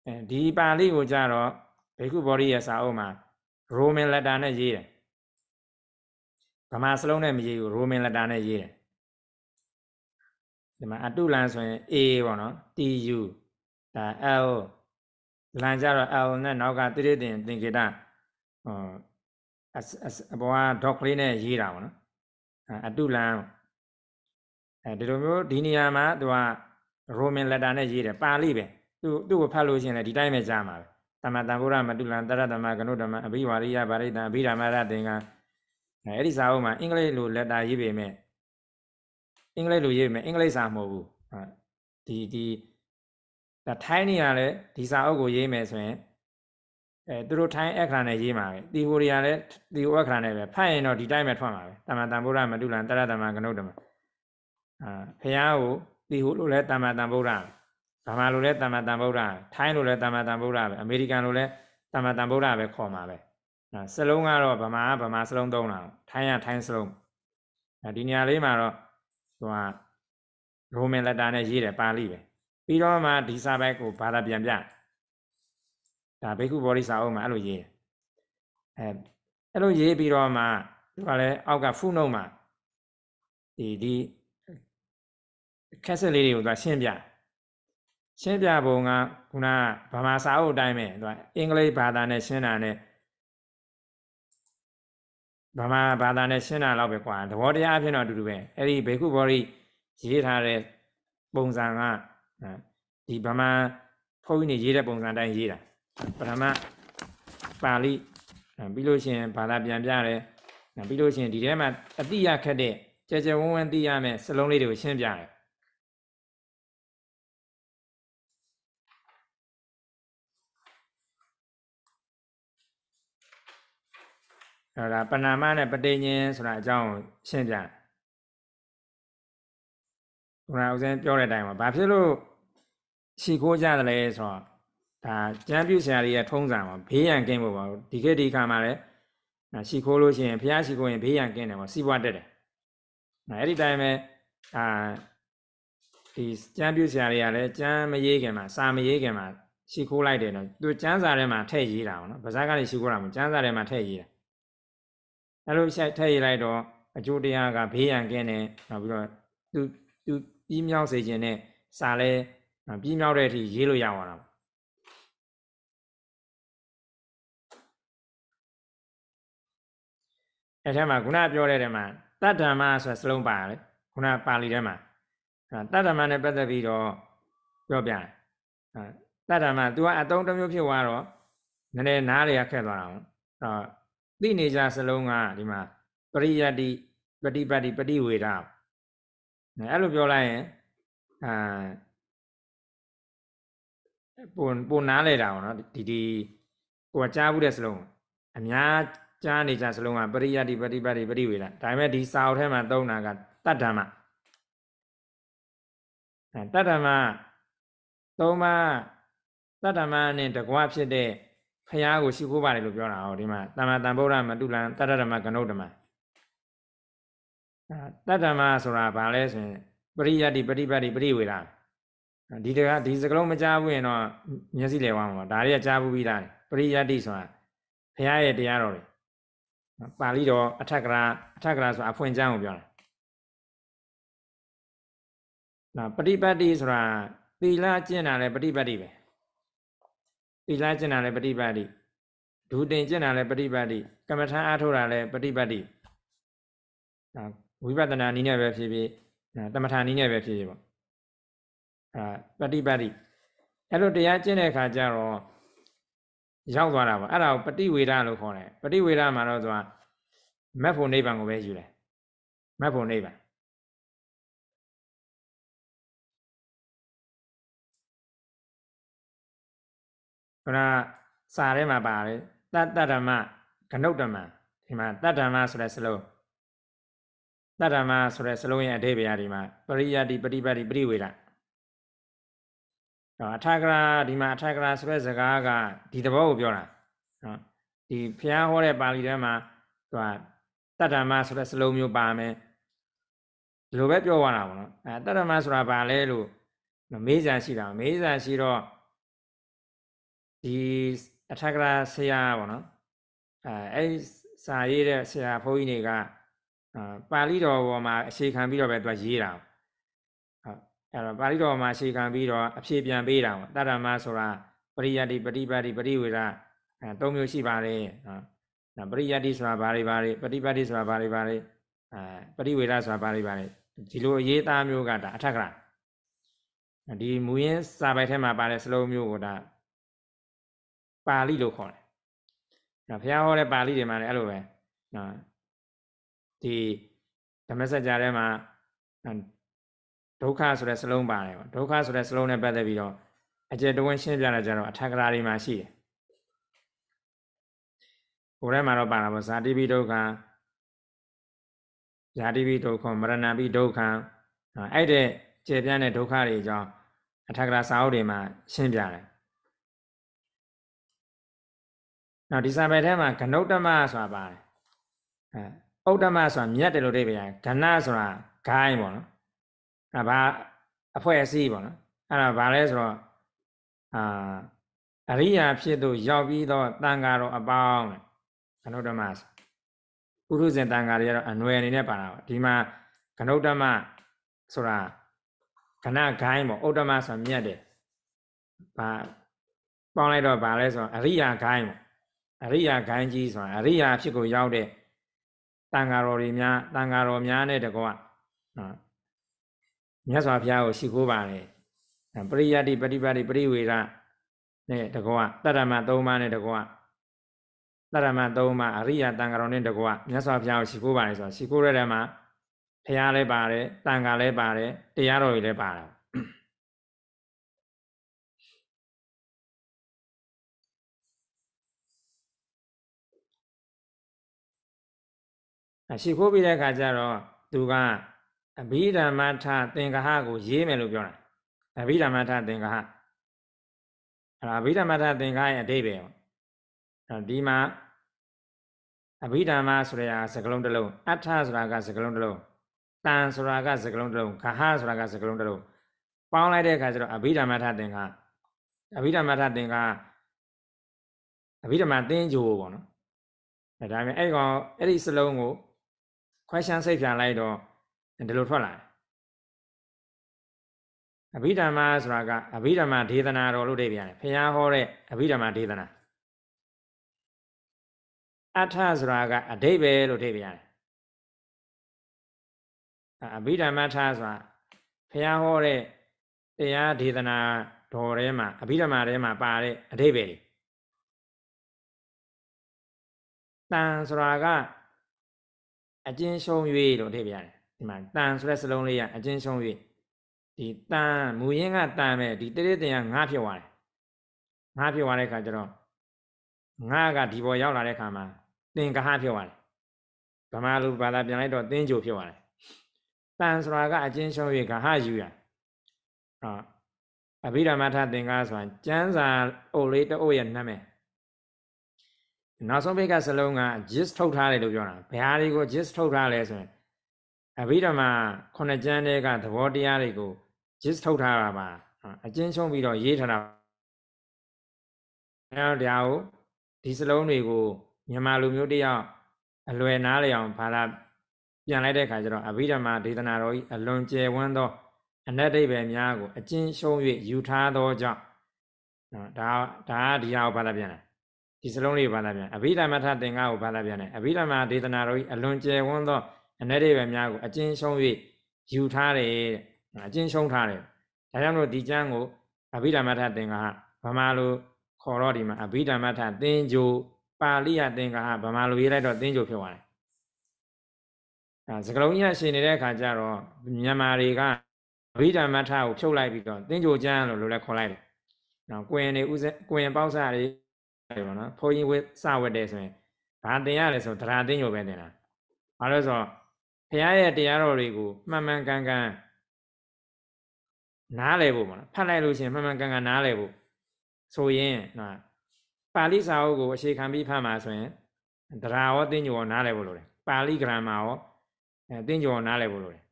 အဲဒီပါဠိကိုကြတော့ဘေကုဘောဓိရဲ့စာအုပ်မှာ Roman letter နဲ့ရေးတယ်ဗမာစလုံးနဲ့မရေးဘူး Roman letter နဲ့ရေးတယ်ဒီမှာအတုလန်ဆိုရင် A ပေါ့နော် TU ဒါ L လန်ကြတော့ L နဲ့နောက်ကတိရတင်သင်္ကေတဟိုအပေါ်က dot ကလေးနဲ့ရေးတာပေါ့နော်အတုလန်အဲဒီလိုမျိုးဒီနေရာမှာသူက Roman letter နဲ့ရေးတယ်ပါဠိပဲသူသူ့ကိုဖတ်လို့ရှိရင်လည်းဒီတိုင်းပဲကြားမှာပဲတမတံဂုရမတုလံတရတမကနုဓမ္မအဘိဝါရိယဗာရိတံအဘိဓမ္မရသင်္ကအဲ့ဒီစာအုပ်မှာအင်္ဂလိပ်လိုလက်တာရေးပေမဲ့အင်္ဂလိပ်လိုရေးပေမဲ့အင်္ဂလိပ်စာမဟုတ်ဘူးဒီဒီဒါထိုင်းနေရလဲဒီစာအုပ်ကို ရေးမယ်ဆိုရင်အဲသူတို့ထိုင်းအခရာနဲ့ရေးမှာပဲတီဟိုရီယာလဲတီဟိုအခရာနဲ့ပဲဖတ်ရင်တော့ဒီတိုင်းပဲထွက်မှာပဲတမန်တန်ဗုဒ္ဓမတုလံတရတမကနုဓမ္မအာဖះကိုတီဟိုလို့လဲတမန်တန်ဗုဒ္ဓပဲဗမာလိုလဲတမ္မာတန်ဗုဒ္ဓထိုင်းလိုလဲတမ္မာတန်ဗုဒ္ဓပဲအမေရိကန်လိုလဲတမ္မာတန်ဗုဒ္ဓပဲခေါ်မှာပဲနော်စလုံးကတော့ဗမာကဗမာစလုံးသုံးတာထိုင်းကထိုင်းစလုံးဒီနေရာလေးမှာတော့ဟိုဟာရိုမန်လက်တာနဲ့ရေးတယ်ပါဠိပဲပြီးတော့မှဒီစာပိုက်ကိုဘာသာပြန်ပြဒါဘိက္ခုဗောဓိစာအုပ်မှာအဲ့လိုရေးတယ်အဲအဲ့လိုရေးပြီးတော့မှသူကလည်းအောက်ကဖုနှုတ်မှာဒီဒီခက်ဆက်လေးတွေကိုသူကရှင်းပြတယ်ရှင်းပြပုံကခုနဗမာစာအုပ်အတိုင်းပဲသူကအင်္ဂလိပ်ဘာသာနဲ့ရှင်းတာနဲ့ဗမာဘာသာနဲ့ရှင်းတာတော့ပဲကွာသဘောတရားအဖြစ်တော့အတူတူပဲအဲ့ဒီဘေကုဘောရီရေးထားတဲ့ပုံစံကဒီဗမာ ဖုန်းကြီးနေရေးတဲ့ပုံစံတိုင်းရေးတာပထမပါဠိပြီးလို့ရှိရင်ဘာသာပြန်ပြတယ်ပြီးလို့ရှိရင်ဒီထဲမှာအတိရခက်တဲ့ကြဲကြဲဝန်းဝန်းသိရမယ်စလုံးလေးတွေကိုရှင်းပြတယ်အဲ့ဒါပဏာမနဲ့ပဋိညာဉ်ဆိုတာအကြောင်းရှင်းပြတယ်။ဘုရားဦးဇင်းပြောတဲ့အတိုင်းပါဘာဖြစ်လို့ရှိခိုးကြတယ်လဲဆိုတော့ဒါကျမ်းပြုဆရာကြီးရဲ့ထုံးစံပါဘေးရန်ကင်းဖို့ပါဒီခေတ်ဒီခါမှာလည်းရှိခိုးလို့ရှိရင်ဘုရားရှိခိုးရင်ဘေးရန်ကင်းတယ်ပေါ့စီးပွားတက်တယ်။အဲ့ဒီတိုင်းပဲအာဒီကျမ်းပြုဆရာတွေကလည်းကျမ်းမရေးခင်မှာစာမရေးခင်မှာရှိခိုးလိုက်တယ်နော်သူကျမ်းစာထဲမှာထည့်ရေးတာပေါ့နော်ဗဇက်ကနေရှိခိုးတာမဟုတ်ကျမ်းစာထဲမှာထည့်ရေးတာအဲ့လိုဆက်ထည့်လိုက်တော့အကျိုးတရားကဘေးရန်ကင်းတယ်နောက်ပြီးတော့သူသူပြီးမြောက်စေခြင်းနဲ့စာလဲပြီးမြောက်တဲ့အထိရေးလို့ရအောင်လားအဲ့ထဲမှာခုနပြောတဲ့ထဲမှာတတ္တမဆိုတာစလုံးပါလေခုနပါဠိထဲမှာတတ္တမနဲ့ပတ်သက်ပြီးတော့ပြောပြတယ်တတ္တမ तू ကအတုံးတစ်မျိုးဖြစ်သွားတော့နည်းနည်းနားတွေကခက်သွားတာဟုတ်သိနေကြစလုံးကဒီမှာပရိယတ္တိပฏิပတ်တိပฏิဝေဒအဲ့လိုပြောလိုက်ရင်အာပုံပုံနားလဲတာပေါ့နော်ဒီဒီကိုကကြားဘူးတဲ့စလုံးအများကြားနေကြစလုံးကပရိယတ္တိပฏิပတ်တိပฏิဝေဒဒါပေမဲ့ဒီစာအုပ်ထဲမှာသုံးတာကတတ္ဓမ္မတတ္ဓမ္မသုံးပါတတ္ဓမ္မနဲ့တကွာဖြစ်တဲ့ဖရာကိုရှိခိုးပါတယ်လို့ပြောတာဟောဒီမှာတမ္မာတံဗုဒ္ဓမတုလံတတ္တဓမ္မကနုဓမ္မတတ္တမဆိုတာဘာလဲဆိုရင် ပရိယတ္တိပฏิပတ်တိပရိဝေဒဒီတကဒီစကလုံးမကြားဘူးရင်တော့မျက်စိလည်ဝမ်းမှာဒါတွေကကြားဘူးပြီးသားပရိယတ္တိဆိုတာဖရာရဲ့တရားတော်တွေပါဠိတော်အထက်ကရာအထက်ကရာဆိုတာအဖွင့်ကျမ်းကိုပြောတာ။ဒါပฏิပတ်တိဆိုတာသီလကျင့်တာလည်းပฏิပတ်တိပဲ။သီလကျင့်တာလည်းပฏิပတ်တိဒုတင်ကျင့်တာလည်းပฏิပတ်တိကမ္မထာအားထုတ်တာလည်းပฏิပတ်တိအဲဝိပဿနာနည်းနဲ့ပဲဖြစ်ဖြစ်တမထာနည်းနဲ့ပဲဖြစ်ဖြစ်ပေါ့အဲပฏิပတ်တိအဲ့လိုတရားကျင့်တဲ့အခါကျတော့ရောက်သွားတာပေါ့အဲ့ဒါကိုပฏิဝေဒလို့ခေါ်တယ်ပฏิဝေဒမှာတော့သူကမက်ဖို့နိဗ္ဗာန်ကိုပဲယူတယ်မက်ဖို့နိဗ္ဗာန်ခုနစာထဲမှာပါတယ်တတ္တဓမ္မဂဏုတ်ဓမ္မဒီမှာတတ္တဓမ္မဆိုတဲ့စလုံးတတ္တမဆိုတဲ့စလုံးရဲ့အဓိပ္ပာယ်ဒီမှာပရိယတိပฏิပတ်တိပရိဝေဒနော်အထာကရာဒီမှာအထာကရာဆိုတဲ့စကားကဒီသဘောကိုပြောတာနော်ဒီဘုရားဟောတဲ့ပါဠိထဲမှာသူကတတ္တမဆိုတဲ့စလုံးမျိုးပါမယ်ဒီလိုပဲပြောသွားတာပေါ့နော်အဲတတ္တမဆိုတာဘာလဲလို့မေးစရာရှိတာမေးစရာရှိတော့ဒီအထက်ကရာဆရာပေါ့နော်အဲအဲ့စာရေးတဲ့ဆရာဘုန်းကြီးတွေကပါဠိတော်ပေါ်မှာအခြေခံပြီးတော့ပဲသူကရေးတာဟုတ်အဲ့တော့ပါဠိတော်မှာအခြေခံပြီးတော့အဖြေပြန်ပေးတာပေါ့တရမဆိုတာပရိယတ္တိပฏิပတ်တိပရိဝေဒအဲသုံးမျိုးရှိပါတယ်နော်ပရိယတ္တိဆိုတာဘာတွေဘာတွေပฏิပတ်တိဆိုတာဘာတွေဘာတွေအဲပရိဝေဒဆိုတာဘာတွေဘာတွေဒီလိုအရေးသားမျိုးကဒါအထက်ကရာဒီမူရင်းစာပိုက်ထဲမှာပါတဲ့စလုံးမျိုးကိုဒါပါဠိလို့ခေါ်တယ်နော်ဘုရားဟောတဲ့ပါဠိတွေမှာလည်းအဲ့လိုပဲနော်ဒီဓမ္မစကြာထဲမှာဒုက္ခဆိုတဲ့စလုံးပါတယ်ပေါ့ဒုက္ခဆိုတဲ့စလုံးနဲ့ပတ်သက်ပြီးတော့အကျေတဝင်းရှင်းပြတာကြတော့အထက်ကရာတွေမှာရှိတယ်ကိုယ်ထဲမှာတော့ပါတာပေါ့ဇာတိပိဒုက္ခဇာတိပိဒုက္ခမရဏပိဒုက္ခအဲ့တဲ့ကျေပြန့်တဲ့ဒုက္ခတွေအကြောင်းအထက်ကရာစာအုပ်တွေမှာရှင်းပြတယ်နောက်ဒီစာပေထဲမှာဂဏုတ္တမဆိုတာပါတယ်အဲဥဒ္ဓမဆိုတာမြတ်တယ်လို့သိပြန်ဂဏဆိုတာဂိုင်းပေါ့နော်အဲဘာအဖွဲ့အစည်းပေါ့နော်အဲ့ဒါဘာလဲဆိုတော့အာအရိယာဖြစ်သူရောက်ပြီးတော့တန်ဃာတော်အပေါင်းဂဏုတ္တမပုရုဇဉ်တန်ဃာတွေကတော့အနွယ်အနေနဲ့ပါတာပေါ့ဒီမှာဂဏုတ္တမဆိုတာကဏဂိုင်းပေါ့ဥဒ္ဓမဆိုမြတ်တယ်။ဘာပေါင်းလိုက်တော့ဘာလဲဆိုတော့အရိယာဂိုင်းပေါ့အရိယာဂိုင်းကြီးဆိုတာအရိယာဖြစ်ကိုရောက်တဲ့တန်ဃာတော်တွေများတန်ဃာတော်များနဲ့တကွနော်မြတ်စွာဘုရားကိုရှိခိုးပါတယ်ပရိယတ္တိပฏิပတ်တိပရိဝေရနဲ့တကွတတ္တမ၃ပါးနဲ့တကွတတ္တမ၃ပါးအရိယာတန်ဃာတော်နဲ့တကွမြတ်စွာဘုရားကိုရှိခိုးပါတယ်ဆိုတာရှိခိုးရတဲ့မှာဘုရားလည်းပါတယ်တန်ဃာလည်းပါတယ်တရားတော်တွေလည်းပါတယ်ရှ िख ိုးပြီးတဲ့အခါကျတော့သူကအဘိဓမ္မထသင်္ကဟကို ရေးမယ်လို့ပြောတာအဘိဓမ္မထသင်္ကဟအဲ့ဒါအဘိဓမ္မထသင်္ကဟရဲ့အဓိပ္ပာယ်ပေါ့အဲ့ဒီမှာအဘိဓမ္မာဆိုတဲ့အစကလုံးတစ်လုံးအထဆိုတာကစကလုံးတစ်လုံးတန်ဆိုတာကစကလုံးတစ်လုံးခဟဆိုတာကစကလုံးတစ်လုံးပေါင်းလိုက်တဲ့အခါကျတော့အဘိဓမ္မာထသင်္ကဟအဘိဓမ္မာထသင်္ကဟအဘိဓမ္မာသင်္ကြိုးပေါ့နော်ဒါပေမဲ့အဲ့ကောင်အဲ့ဒီစလုံးကိုခွဲရှမ်းစိတ်ဖြာလိုက်တော့ဒီလိုထွက်လာတယ်အဘိဓမ္မာဆိုတာကအဘိဓမ္မာဒေသနာတော်လို့ဒိဗ္ဗာန်ဖျားဟောတဲ့အဘိဓမ္မာဒေသနာအထဆိုတာကအဓိပ္ပာယ်လို့ဒိဗ္ဗာန်အဘိဓမ္မာထဆိုတာဖျားဟောတဲ့တရားဒေသနာတော်ထဲမှာအဘိဓမ္မာထဲမှာပါတဲ့အဓိပ္ပာယ်တွေတန်ဆိုတာကအကျဉ်းရှုံး၍လို့ထည့်ပြရတယ်ဒီမှာတန်ဆိုတဲ့စလုံးလေးကအကျဉ်းရှုံး၍ဒီတန်မူရင်းကတန်ပဲဒီတရစ်တင်ကငါဖြစ်သွားတယ်ငါဖြစ်သွားတဲ့ခါကျတော့ငါကဒီပေါ်ရောက်လာတဲ့ခါမှာသင်္ကဟဖြစ်သွားတယ်ဗမာလူဘာသာပြန်လိုက်တော့သင်္ကြိုဖြစ်သွားတယ်တန်ဆိုတာကအကျဉ်းရှုံး၍ကဟယူရအာအဘိဓမ္မထသင်္ကဟဆိုတာကျမ်းစာအိုလေးတအို့ရဲ့နာမည်နောက်ဆုံးပိတ်ကစလုံးက gist ထုတ်ထားတယ်လို့ပြောတာဘယ်ဟာတွေကို gist ထုတ်ထားလဲဆိုရင်အဘိဓမ္မာ ခုနှစ်ကျမ်းတည်းကသဘောတရားတွေကို gist ထုတ်ထားတာပါအကျဉ်းချုပ်ပြီးတော့ရေးထားတာအဲတော့တရားကိုဒီစလုံးတွေကိုမြန်မာလူမျိုးတယောက်အလွယ်နားလည်အောင်ဘာသာပြန်လိုက်တဲ့အခါကျတော့အဘိဓမ္မာဒေသနာတော်ကြီးအလွန်ကျယ်ဝန်းသော အနတ္တိပဲများကိုအကျဉ်းရှုံး၍ယူထားသောကြောင့်နော်ဒါဒါကဒီဟာကိုဘာသာပြန်တယ်ဒီစလုံးလေးဘာလာပြန်အဘိဓမ္မထသင်္ကကိုဘာလာပြန်တယ်အဘိဓမ္မာဒေသနာတော်ကြီးအလွန်ကျယ်ဝန်းသောအ ਨੇ ရိပဲများကိုအကျဉ်းဆုံး၍ယူထားတယ်အကျဉ်းဆုံးထားတယ်ဒါကြောင့်မလို့ဒီကျမ်းကိုအဘိဓမ္မထသင်္ကဟဗမာလိုခေါ်တော့ဒီမှာအဘိဓမ္မထသင်္ကြိုပါဠိယသင်္ကဟဗမာလိုရေးလိုက်တော့သင်္ကြိုဖြစ်သွားတယ်အဲစကလုံးကြီးရှင်နေတဲ့အခါကျတော့မြန်မာတွေကအဘိဓမ္မထကိုဖြုတ်လိုက်ပြီးတော့သင်္ကြိုကျမ်းလို့လိုလဲခေါ်လိုက်တယ်နော်ကိုရင်တွေဥစဉ်ကိုရင်ပေါ့ဆာတွေတယ်ပေါ့နော်ဘုန်းကြီးဝတ်စဝတ်တယ်ဆိုရင်ဘာတင်ရလဲဆိုတော့တရားတင်ညိုပဲတင်တာဘာလို့ဆိုတော့ဘုရားရဲ့တရားတော်တွေကိုမှန်မှန်ကန်ကန်နားလည်ဖို့ပေါ့နော်ဖတ်လိုက်လို့ရှိရင်မှန်မှန်ကန်ကန်နားလည်ဖို့ဆိုရင်နော်ပါဠိစာအုပ်ကိုအခြေခံပြီးဖတ်မှာဆိုရင်တရားရောတင်ညိုရောနားလည်ဖို့လိုတယ်ပါဠိဂရမရောအဲတင်ညိုရောနားလည်ဖို့လိုတယ်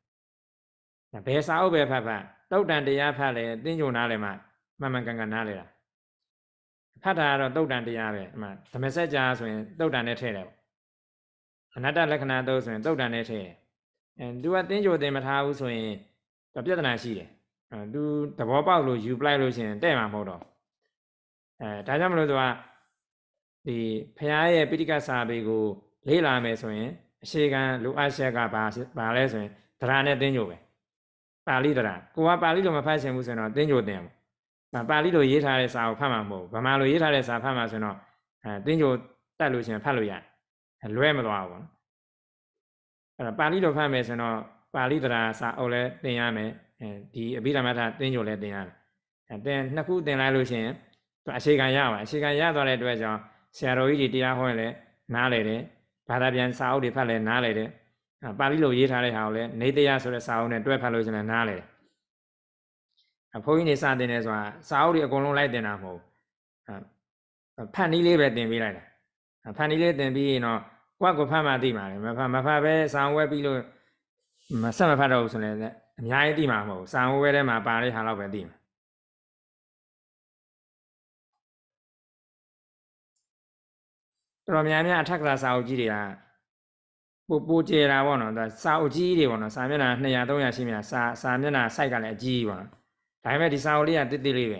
ဘယ်စာအုပ်ပဲဖတ်ဖတ်တုတ်တန်တရားဖတ်လဲတင်ညိုနားလည်မှာမှန်မှန်ကန်ကန်နားလည်တာဖတ်တာကတော့တုတ်တန်တရားပဲအမှဓမစကြာဆိုရင်တုတ်တန်နဲ့ထည့်တယ်ပေါ့အနတ္တလက္ခဏာတုတ်ဆိုရင်တုတ်တန်နဲ့ထည့်တယ်အဲ तू ကတင်းကြိုတင် မထားဘူးဆိုရင်တော့ပြဿနာရှိတယ်အဲ तू သဘောပေါက်လို့ယူပလိုက်လို့ရှိရင်တဲ့မှာမဟုတ်တော့အဲဒါကြောင့်မလို့ तू ကဒီဖရားရဲ့ပိဋကစာပေကို လေ့လာမယ်ဆိုရင်အရှိကံလူအပ်ချက်ကဘာဘာလဲဆိုရင်ဒရာနဲ့တင်းကြိုပဲပါဠိဒရာကိုကပါဠိလိုမဖတ်ရှင်ဘူးဆိုရင်တော့တင်းကြိုတင်ပါပါဠိလိုရေးထားတဲ့စာကိုဖတ်မှာမဟုတ်ဗမာလိုရေးထားတဲ့စာဖတ်မှာဆိုတော့အဲတင်းကြိုတက်လို့ရှိရင်ဖတ်လို့ရတယ်လွဲမသွားဘူးပေါ့နော်အဲ့တော့ပါဠိလိုဖတ်မယ်ဆိုတော့ပါဠိတရားစာအုပ်လည်းသင်ရမယ်အဲဒီအဘိဓမ္မာထတင်းကြိုလည်းသင်ရတယ်အဲတင်းနှစ်ခုသင်လိုက်လို့ရှိရင်အခြေခံရပါအခြေခံရသွားတဲ့အတွက်ကြောင့်ဆရာတော်ကြီးတွေတရားဟောရင်လည်းနားလည်တယ်ဘာသာပြန်စာအုပ်တွေဖတ်လည်းနားလည်တယ်ပါဠိလိုရေးထားတဲ့ဟာကိုလည်းနေတရားဆိုတဲ့စာအုပ်နဲ့တွဲဖတ်လို့ရှိရင်လည်းနားလည်တယ်ဘုန်းကြီးနေစတင်တယ်ဆိုတာစာအုပ်တွေအကုန်လုံးလိုက်တင်တာမဟုတ်ဖတ်နည်းလေးပဲတင်ပေးလိုက်တာဖတ်နည်းလေးတင်ပြီးရင်တော့ကိုယ့်ကိုဖတ်မှသိမှာလေမဖတ်မဖတ်ပဲစာအုပ်ဝယ်ပြီးလို့မဆက်မဖတ်တော့ဘူးဆိုရင်လည်းအများကြီးသိမှာမဟုတ်စာအုပ်ဝယ်ထဲမှာပါတဲ့ဟာတော့ပဲသိမှာတော်များများအထက်ကစာအုပ်ကြီးတွေကပိုပိုကျတာပေါ့နော်စာအုပ်ကြီးတွေပေါ့နော်စာမျက်နှာ200 300ရှိမြစာစာမျက်နှာ site ကလည်းအကြီးပေါ့နော်ဒါပေမဲ့ဒီစာအုပ်လေးကတိတိလေးပဲ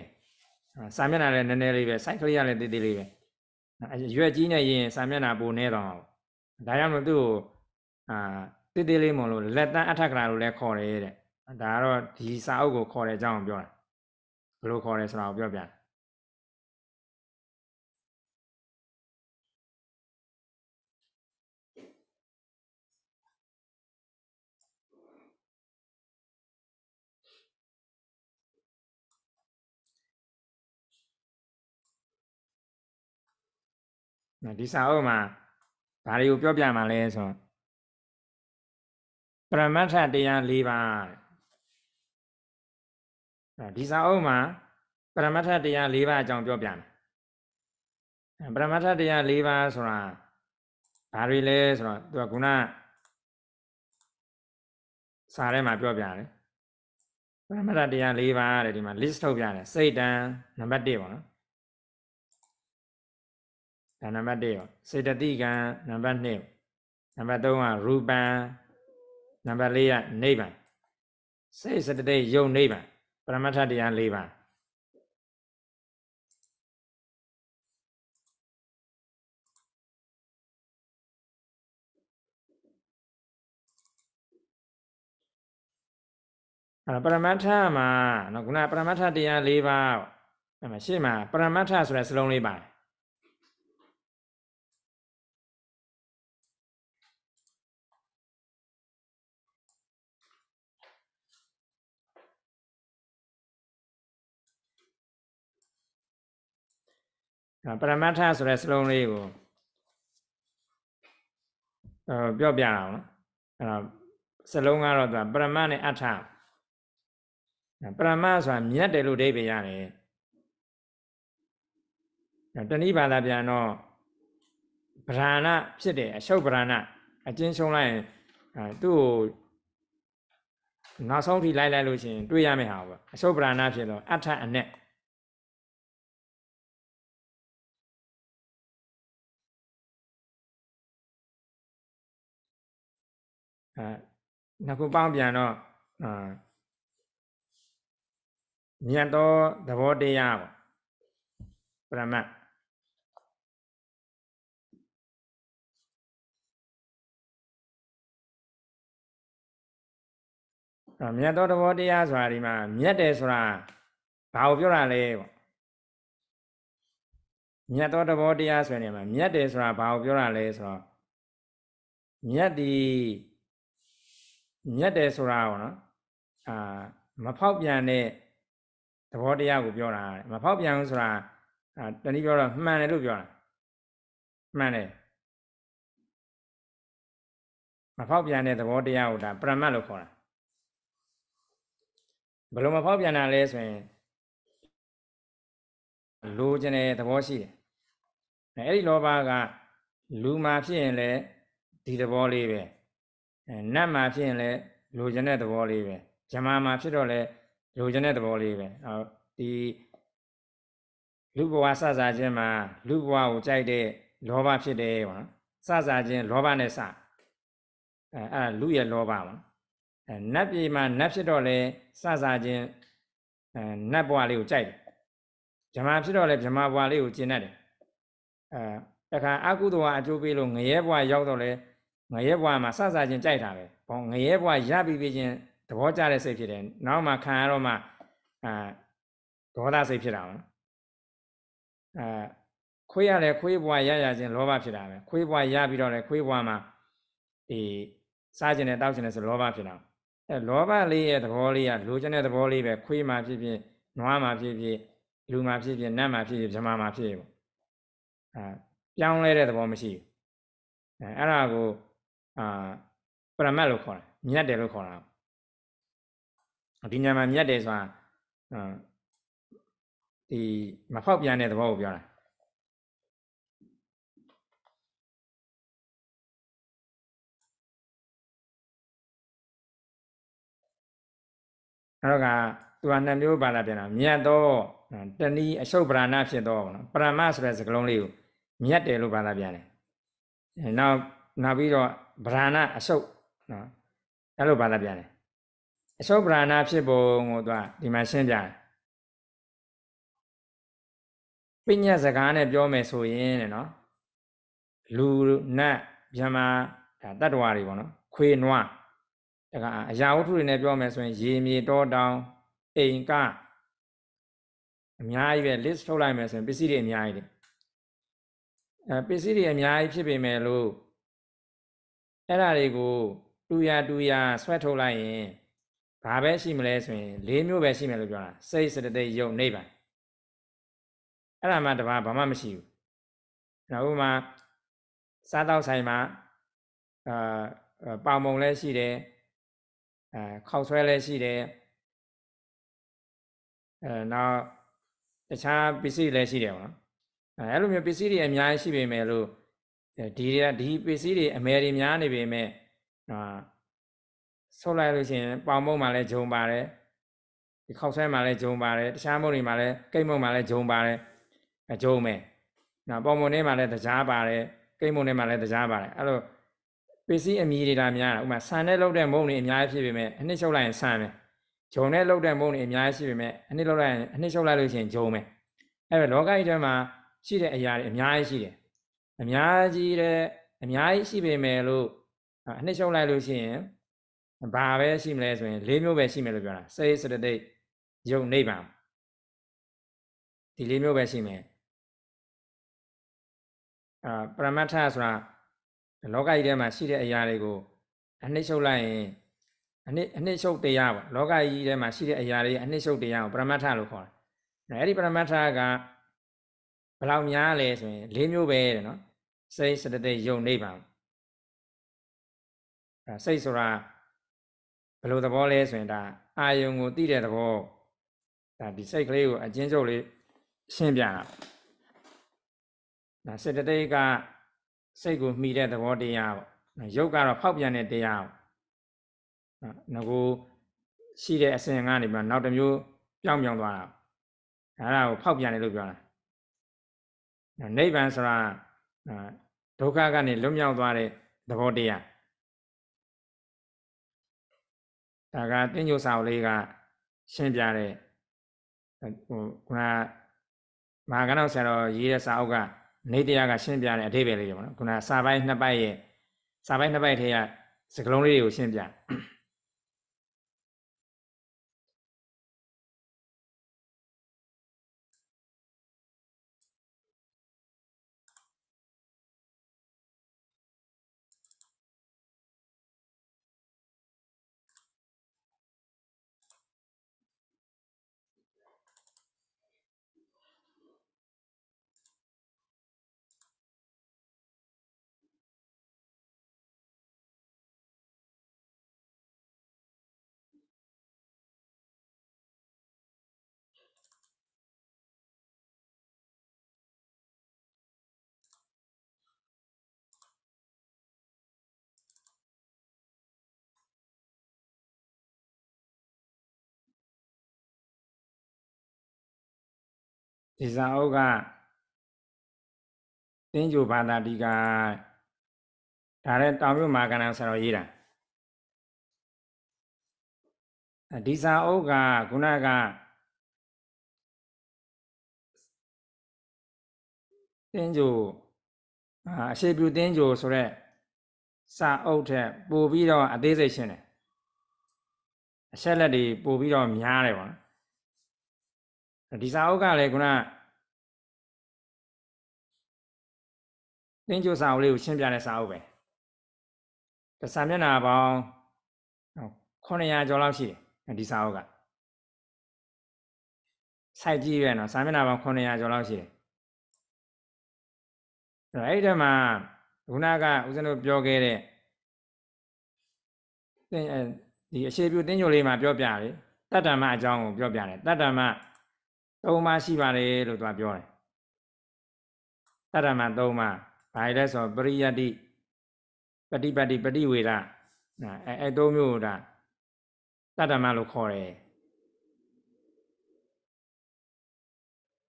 စာမျက်နှာလည်းနည်းနည်းလေးပဲစိုက်ကလေးကလည်းတိတိလေးပဲရွက်ကြီးနဲ့ရင်စာမျက်နှာပိုနေတော့မှာပေါ့ဒါကြောင့်မို့သူ့ကိုအာတိတိလေးမလို့လက်တန်းအထက်ကရာလို့လည်းခေါ်တယ်တဲ့ဒါကတော့ဒီစာအုပ်ကိုခေါ်တဲ့အကြောင်းကိုပြောတာဘယ်လိုခေါ်တယ်ဆိုတာကိုပြောပြတယ်ဒီစာအုပ်မှာဘာတွေကိုပြောပြမှာလဲဆိုတော့ပရမတ္ထတရား၄ပါးဒီစာအုပ်မှာပရမတ္ထတရား၄ပါးအကြောင်းပြောပြမယ်ပရမတ္ထတရား၄ပါးဆိုတာဘာတွေလဲဆိုတော့သူကခုနစာထဲမှာပြောပြတယ်ပရမတ္ထတရား၄ပါးတဲ့ဒီမှာ list ထုတ်ပြတယ်စိတ်တန်နံပါတ်1ပေါ့နော်ဒါနံပါတ်1ရောစေတသိကံနံပါတ်2နံပါတ်3ကရူပံနံပါတ်4ကနိဗ္ဗာန်စေစတတိယုံနိဗ္ဗာန်ပရမတ္ထတရား၄ပါးအဲ့ပရမတ္ထမှာနော်ခုနပရမတ္ထတရား၄ပါးပေါ့အဲ့မှာရှေ့မှာပရမတ္ထဆိုတဲ့စလုံးလေးပါတယ်ပရမတ္ထဆိုတဲ့စလုံးလေးကိုအဲပြောပြတာအောင်နော်အဲ့တော့စလုံးကတော့သူကပရမတ်နဲ့အထပရမတ်ဆိုတာမြတ်တယ်လို့အဓိပ္ပာယ်ရတယ်တဏိဘာသာပြန်တော့ဗရဏဖြစ်တယ်အရှုပ်ဗရဏအချင်းရှုံးလိုက်ရင်သူ့ကိုနောက်ဆုံးထိလိုက်လိုက်လို့ရှိရင်တွေ့ရမယ့်ဟာပေါ့အရှုပ်ဗရဏဖြစ်တော့အထအနဲ့အဲနှစ်ခုပေါင်းပြန်တော့အာမြတ်သောသဘောတရားပေါ့ပရမတ်မြတ်သောသဘောတရားဆိုတာဒီမှာမြတ်တယ်ဆိုတာဘာကိုပြောတာလဲပေါ့မြတ်သောသဘောတရားဆိုရင်ဒီမှာမြတ်တယ်ဆိုတာဘာကိုပြောတာလဲဆိုတော့မြတ်ဒီမြတ်တယ်ဆိုတာပေါ့နော်အာမဖောက်ပြန်တဲ့သဘောတရားကိုပြောတာမဖောက်ပြန်ဘူးဆိုတာအာတနည်းပြောတော့မှန်တယ်လို့ပြောတာမှန်တယ်မဖောက်ပြန်တဲ့သဘောတရားကိုဒါပရမတ်လို့ခေါ်တာဘယ်လိုမဖောက်ပြန်တာလဲဆိုရင်လိုချင်တဲ့သဘောရှိတယ်အဲဒီလောဘကလူမှာဖြစ်ရင်လည်းဒီသဘောလေးပဲနတ်မှာဖြစ်ရင်လည်းလိုချင်တဲ့သဘောလေးပဲဂျမားမှာဖြစ်တော့လည်းလိုချင်တဲ့သဘောလေးပဲအော်ဒီလူဘဝစစချင်းမှာ လူဘဝကိုကြိုက်တဲ့လောဘဖြစ်တယ်ပေါ့နော်စစချင်း လောဘနဲ့စအဲအဲ့လူရဲ့လောဘပေါ့နော်အဲနတ်ပြည်မှာနတ်ဖြစ်တော့လဲစစချင်းအဲနတ်ဘဝလေးကိုကြိုက်တယ်ဂျမားဖြစ်တော့လဲဂျမားဘဝလေးကိုကျင်တတ်တယ်အဲတခါအကုသိုလ်ကအကျိုးပေးလို့ငရဲဘဝရောက်တော့လဲငရဲဘွားမှာစစချင်းကြိုက်တာပဲဘောငရဲဘွားရပြီးပြီးချင်းသဘောကျတဲ့စိတ်ဖြစ်တယ်နောက်မှခံရတော့မှအာဒေါသစိတ်ဖြစ်တာပေါ့အာခွေးရတယ်ခွေးဘွားရရချင်းလောဘဖြစ်တာပဲခွေးဘွားရပြီးတော့လေခွေးဘွားမှာဒီစားခြင်းနဲ့တောက်ခြင်းနဲ့ဆိုလောဘဖြစ်တာအဲလောဘလေးရဲ့သဘောလေးကလိုချင်တဲ့သဘောလေးပဲခွေးမှာဖြစ်ဖြစ်နွားမှာဖြစ်ဖြစ်လူမှာဖြစ်ဖြစ်နတ်မှာဖြစ်ဖြစ်ဗြဟ္မာမှာဖြစ်ဖြစ်ပေါ့အဲပြောင်းလဲတဲ့သဘောမရှိဘူးအဲအဲ့ဒါကိုအာပရမတ်လို့ခေါ်တယ်မြတ်တယ်လို့ခေါ်တာဒီညာမှာမြတ်တယ်ဆိုတာဒီမဖောက်ပြန်တဲ့သဘောကိုပြောတာအဲ့တော့ကသူကနှစ်မျိုးပါလာပြန်တာမြတ်သောတဏီအရှုပ်ပရဏဖြစ်သောပရမဆိုတဲ့စကားလုံးလေးကိုမြတ်တယ်လို့ပါလာပြန်တယ်နောက်နောက်ပြီးတော့ဗราဏအစုပ်နော်အဲ့လိုဘာသာပြန်တယ်အစုပ်ဗราဏဖြစ်ပုံကိုသူကဒီမှာရှင်းပြတယ်ပညာစကားနဲ့ပြောမယ်ဆိုရင်တဲ့နော်လူနတ်မြမဒါတတ္တဝါတွေပေါ့နော်ခွေနွားတကအရာဝတ္ထုတွေနဲ့ပြောမယ်ဆိုရင် ရေမြေတောတောင်အိမ်ကအများကြီးပဲ list ထုတ်လိုက်မယ်ဆိုရင်ပစ္စည်းတွေအများကြီးတယ်အဲပစ္စည်းတွေအများကြီးဖြစ်ပေမဲ့လို့အဲ့ဒါတွေကိုတူရတူရဆွဲထုတ်လိုက်ရင်ဘာပဲရှိမလဲဆိုရင်၄မျိုးပဲရှိမယ်လို့ပြောတာစိတ်စတတိယုတ်နိဗ္ဗာန်အဲ့ဒါမှတပါဘာမှမရှိဘူးနောက်ဥမာစားတော့ဆိုင်မှာအာပေါင်မုံလည်းရှိတယ်အဲခောက်ဆွဲလည်းရှိတယ်အဲနောက်တခြားပစ္စည်းလည်းရှိတယ်ပေါ့နော်အဲအဲ့လိုမျိုးပစ္စည်းတွေအများကြီးရှိပေမဲ့လို့ဒီဒီပစ္စည်းတွေအမယ်တွေများနေပေမဲ့ဆုတ်လိုက်လို့ရှိရင်ပေါင်မုံမှလည်းဂျုံပါတယ်ဒီခောက်ဆဲမှလည်းဂျုံပါတယ်တခြားမုံတွေမှလည်းကိတ်မုံမှလည်းဂျုံပါတယ်အဂျုံပဲနော်ပေါင်မုံထဲမှလည်းတခြားပါတယ်ကိတ်မုံထဲမှလည်းတခြားပါတယ်အဲ့လိုပစ္စည်းအမည်တွေဒါများဥမာဆန်နဲ့လောက်တဲ့မုံတွေအများကြီးဖြစ်ပေမဲ့အနှစ်ချုပ်လိုက်ရင်ဆန်ပဲဂျုံနဲ့လောက်တဲ့မုံတွေအများကြီးရှိပေမဲ့အနှစ်လောက်လိုက်ရင်အနှစ်ချုပ်လိုက်လို့ရှိရင်ဂျုံပဲအဲ့ဒါလောကကြီးထဲမှာရှိတဲ့အရာတွေအများကြီးရှိတယ်အများကြီးတဲ့အများကြီးရှိပေမဲ့လို့အနှစ်ရှုံးလိုက်လို့ရှိရင်ဘာပဲရှိမလဲဆိုရင်လေးမျိုးပဲရှိမယ်လို့ပြောတာစေစတတိယုံနိဗ္ဗာန်ဒီလေးမျိုးပဲရှိမယ်အာပရမတ္ထဆိုတာလောကကြီးထဲမှာ ရှိတဲ့အရာတွေကိုအနှစ်ရှုပ်လိုက်ရင်အနှစ်အနှစ်ရှုပ်တရားပေါ့လောကကြီးထဲမှာရှိတဲ့အရာတွေအနှစ်ရှုပ်တရားကိုပရမတ္ထလို့ခေါ်တယ်။အဲဒီပရမတ္ထကဘလောက်များလဲဆိုရင်၄မျိုးပဲတဲ့နော်စိတ်စတတိယုံနိဗ္ဗာန်အဲစိတ်ဆိုတာဘယ်လိုသဘောလဲဆိုရင်ဒါအာယုံကို သိတဲ့သဘောဒါဒီစိတ်ကလေးကိုအချင်းချုပ်လေးရှင်းပြတာဒါစတတိယကစိတ်ကိုမှီတဲ့သဘောတရားပေါ့ရုပ်ကတော့ဖောက်ပြန်တဲ့တရားပေါ့ငကိုရှိတဲ့အစဉ်ကနေပြီးနောက်တစ်မျိုးပြောင်းပြောင်းသွားတာအဲဒါကိုဖောက်ပြန်တယ်လို့ပြောတာနိဗ္ဗာန်ဆိုတာဒုက္ခကနေလွတ်မြောက်သွားတဲ့သဘောတရားဒါကတင်ညိုစာအုပ်လေးကရှင်းပြတဲ့ဟိုကမဟာကနောက်ဆရာတော်ရေးတဲ့စာအုပ်ကနေတရားကရှင်းပြတဲ့အသေးပဲလေးပဲနော်ခုနစာပိုင်းနှစ်ပိုက်ရဲ့စာပိုင်းနှစ်ပိုက်ထဲကစကလုံးလေးတွေကိုရှင်းပြဒီစာအုပ်ကတင်းကြိုဘာသာတိကဒါနဲ့တောင်ပြမာကဏဆရာတော်ရေးတာဒီစာအုပ်ကခုနကတင်းကြိုအရှိပြုတင်းကြိုဆိုတဲ့စာအုပ်ထက်ပို့ပြီးတော့အသေးစိတ်ရှင်းတယ်အချက်လက်တွေပို့ပြီးတော့များတယ်ပေါ့နော်ဒီစာအုပ်ကလည်းခုနသင်္ကြန်စာအုပ်လေးကိုရှင်းပြတဲ့စာအုပ်ပဲတစာမျက်နှာပေါင်း900ကျော်လောက်ရှိတယ်ဒီစာအုပ်ကစိုက်ကြည့်ရနော်စာမျက်နှာပေါင်း900ကျော်လောက်ရှိတယ်အဲ့ဒီမှာခုနကဦးဇင်းတို့ပြောခဲ့တဲ့သင်ဒီအရှိပြုသင်္ကြန်လေးမှာပြောပြလေတတ္တမအကြောင်းကိုပြောပြတယ်တတ္တမသုံးပါးရှိပါတယ်လို့သူကပြောတယ်တရမန်သုံးပါးဘာလဲဆိုပရိယတ္တိပฏิပတ်တိပฏิဝေဒအဲအဲသုံးမျိုးဒါတတ္တမလို့ခေါ်တယ်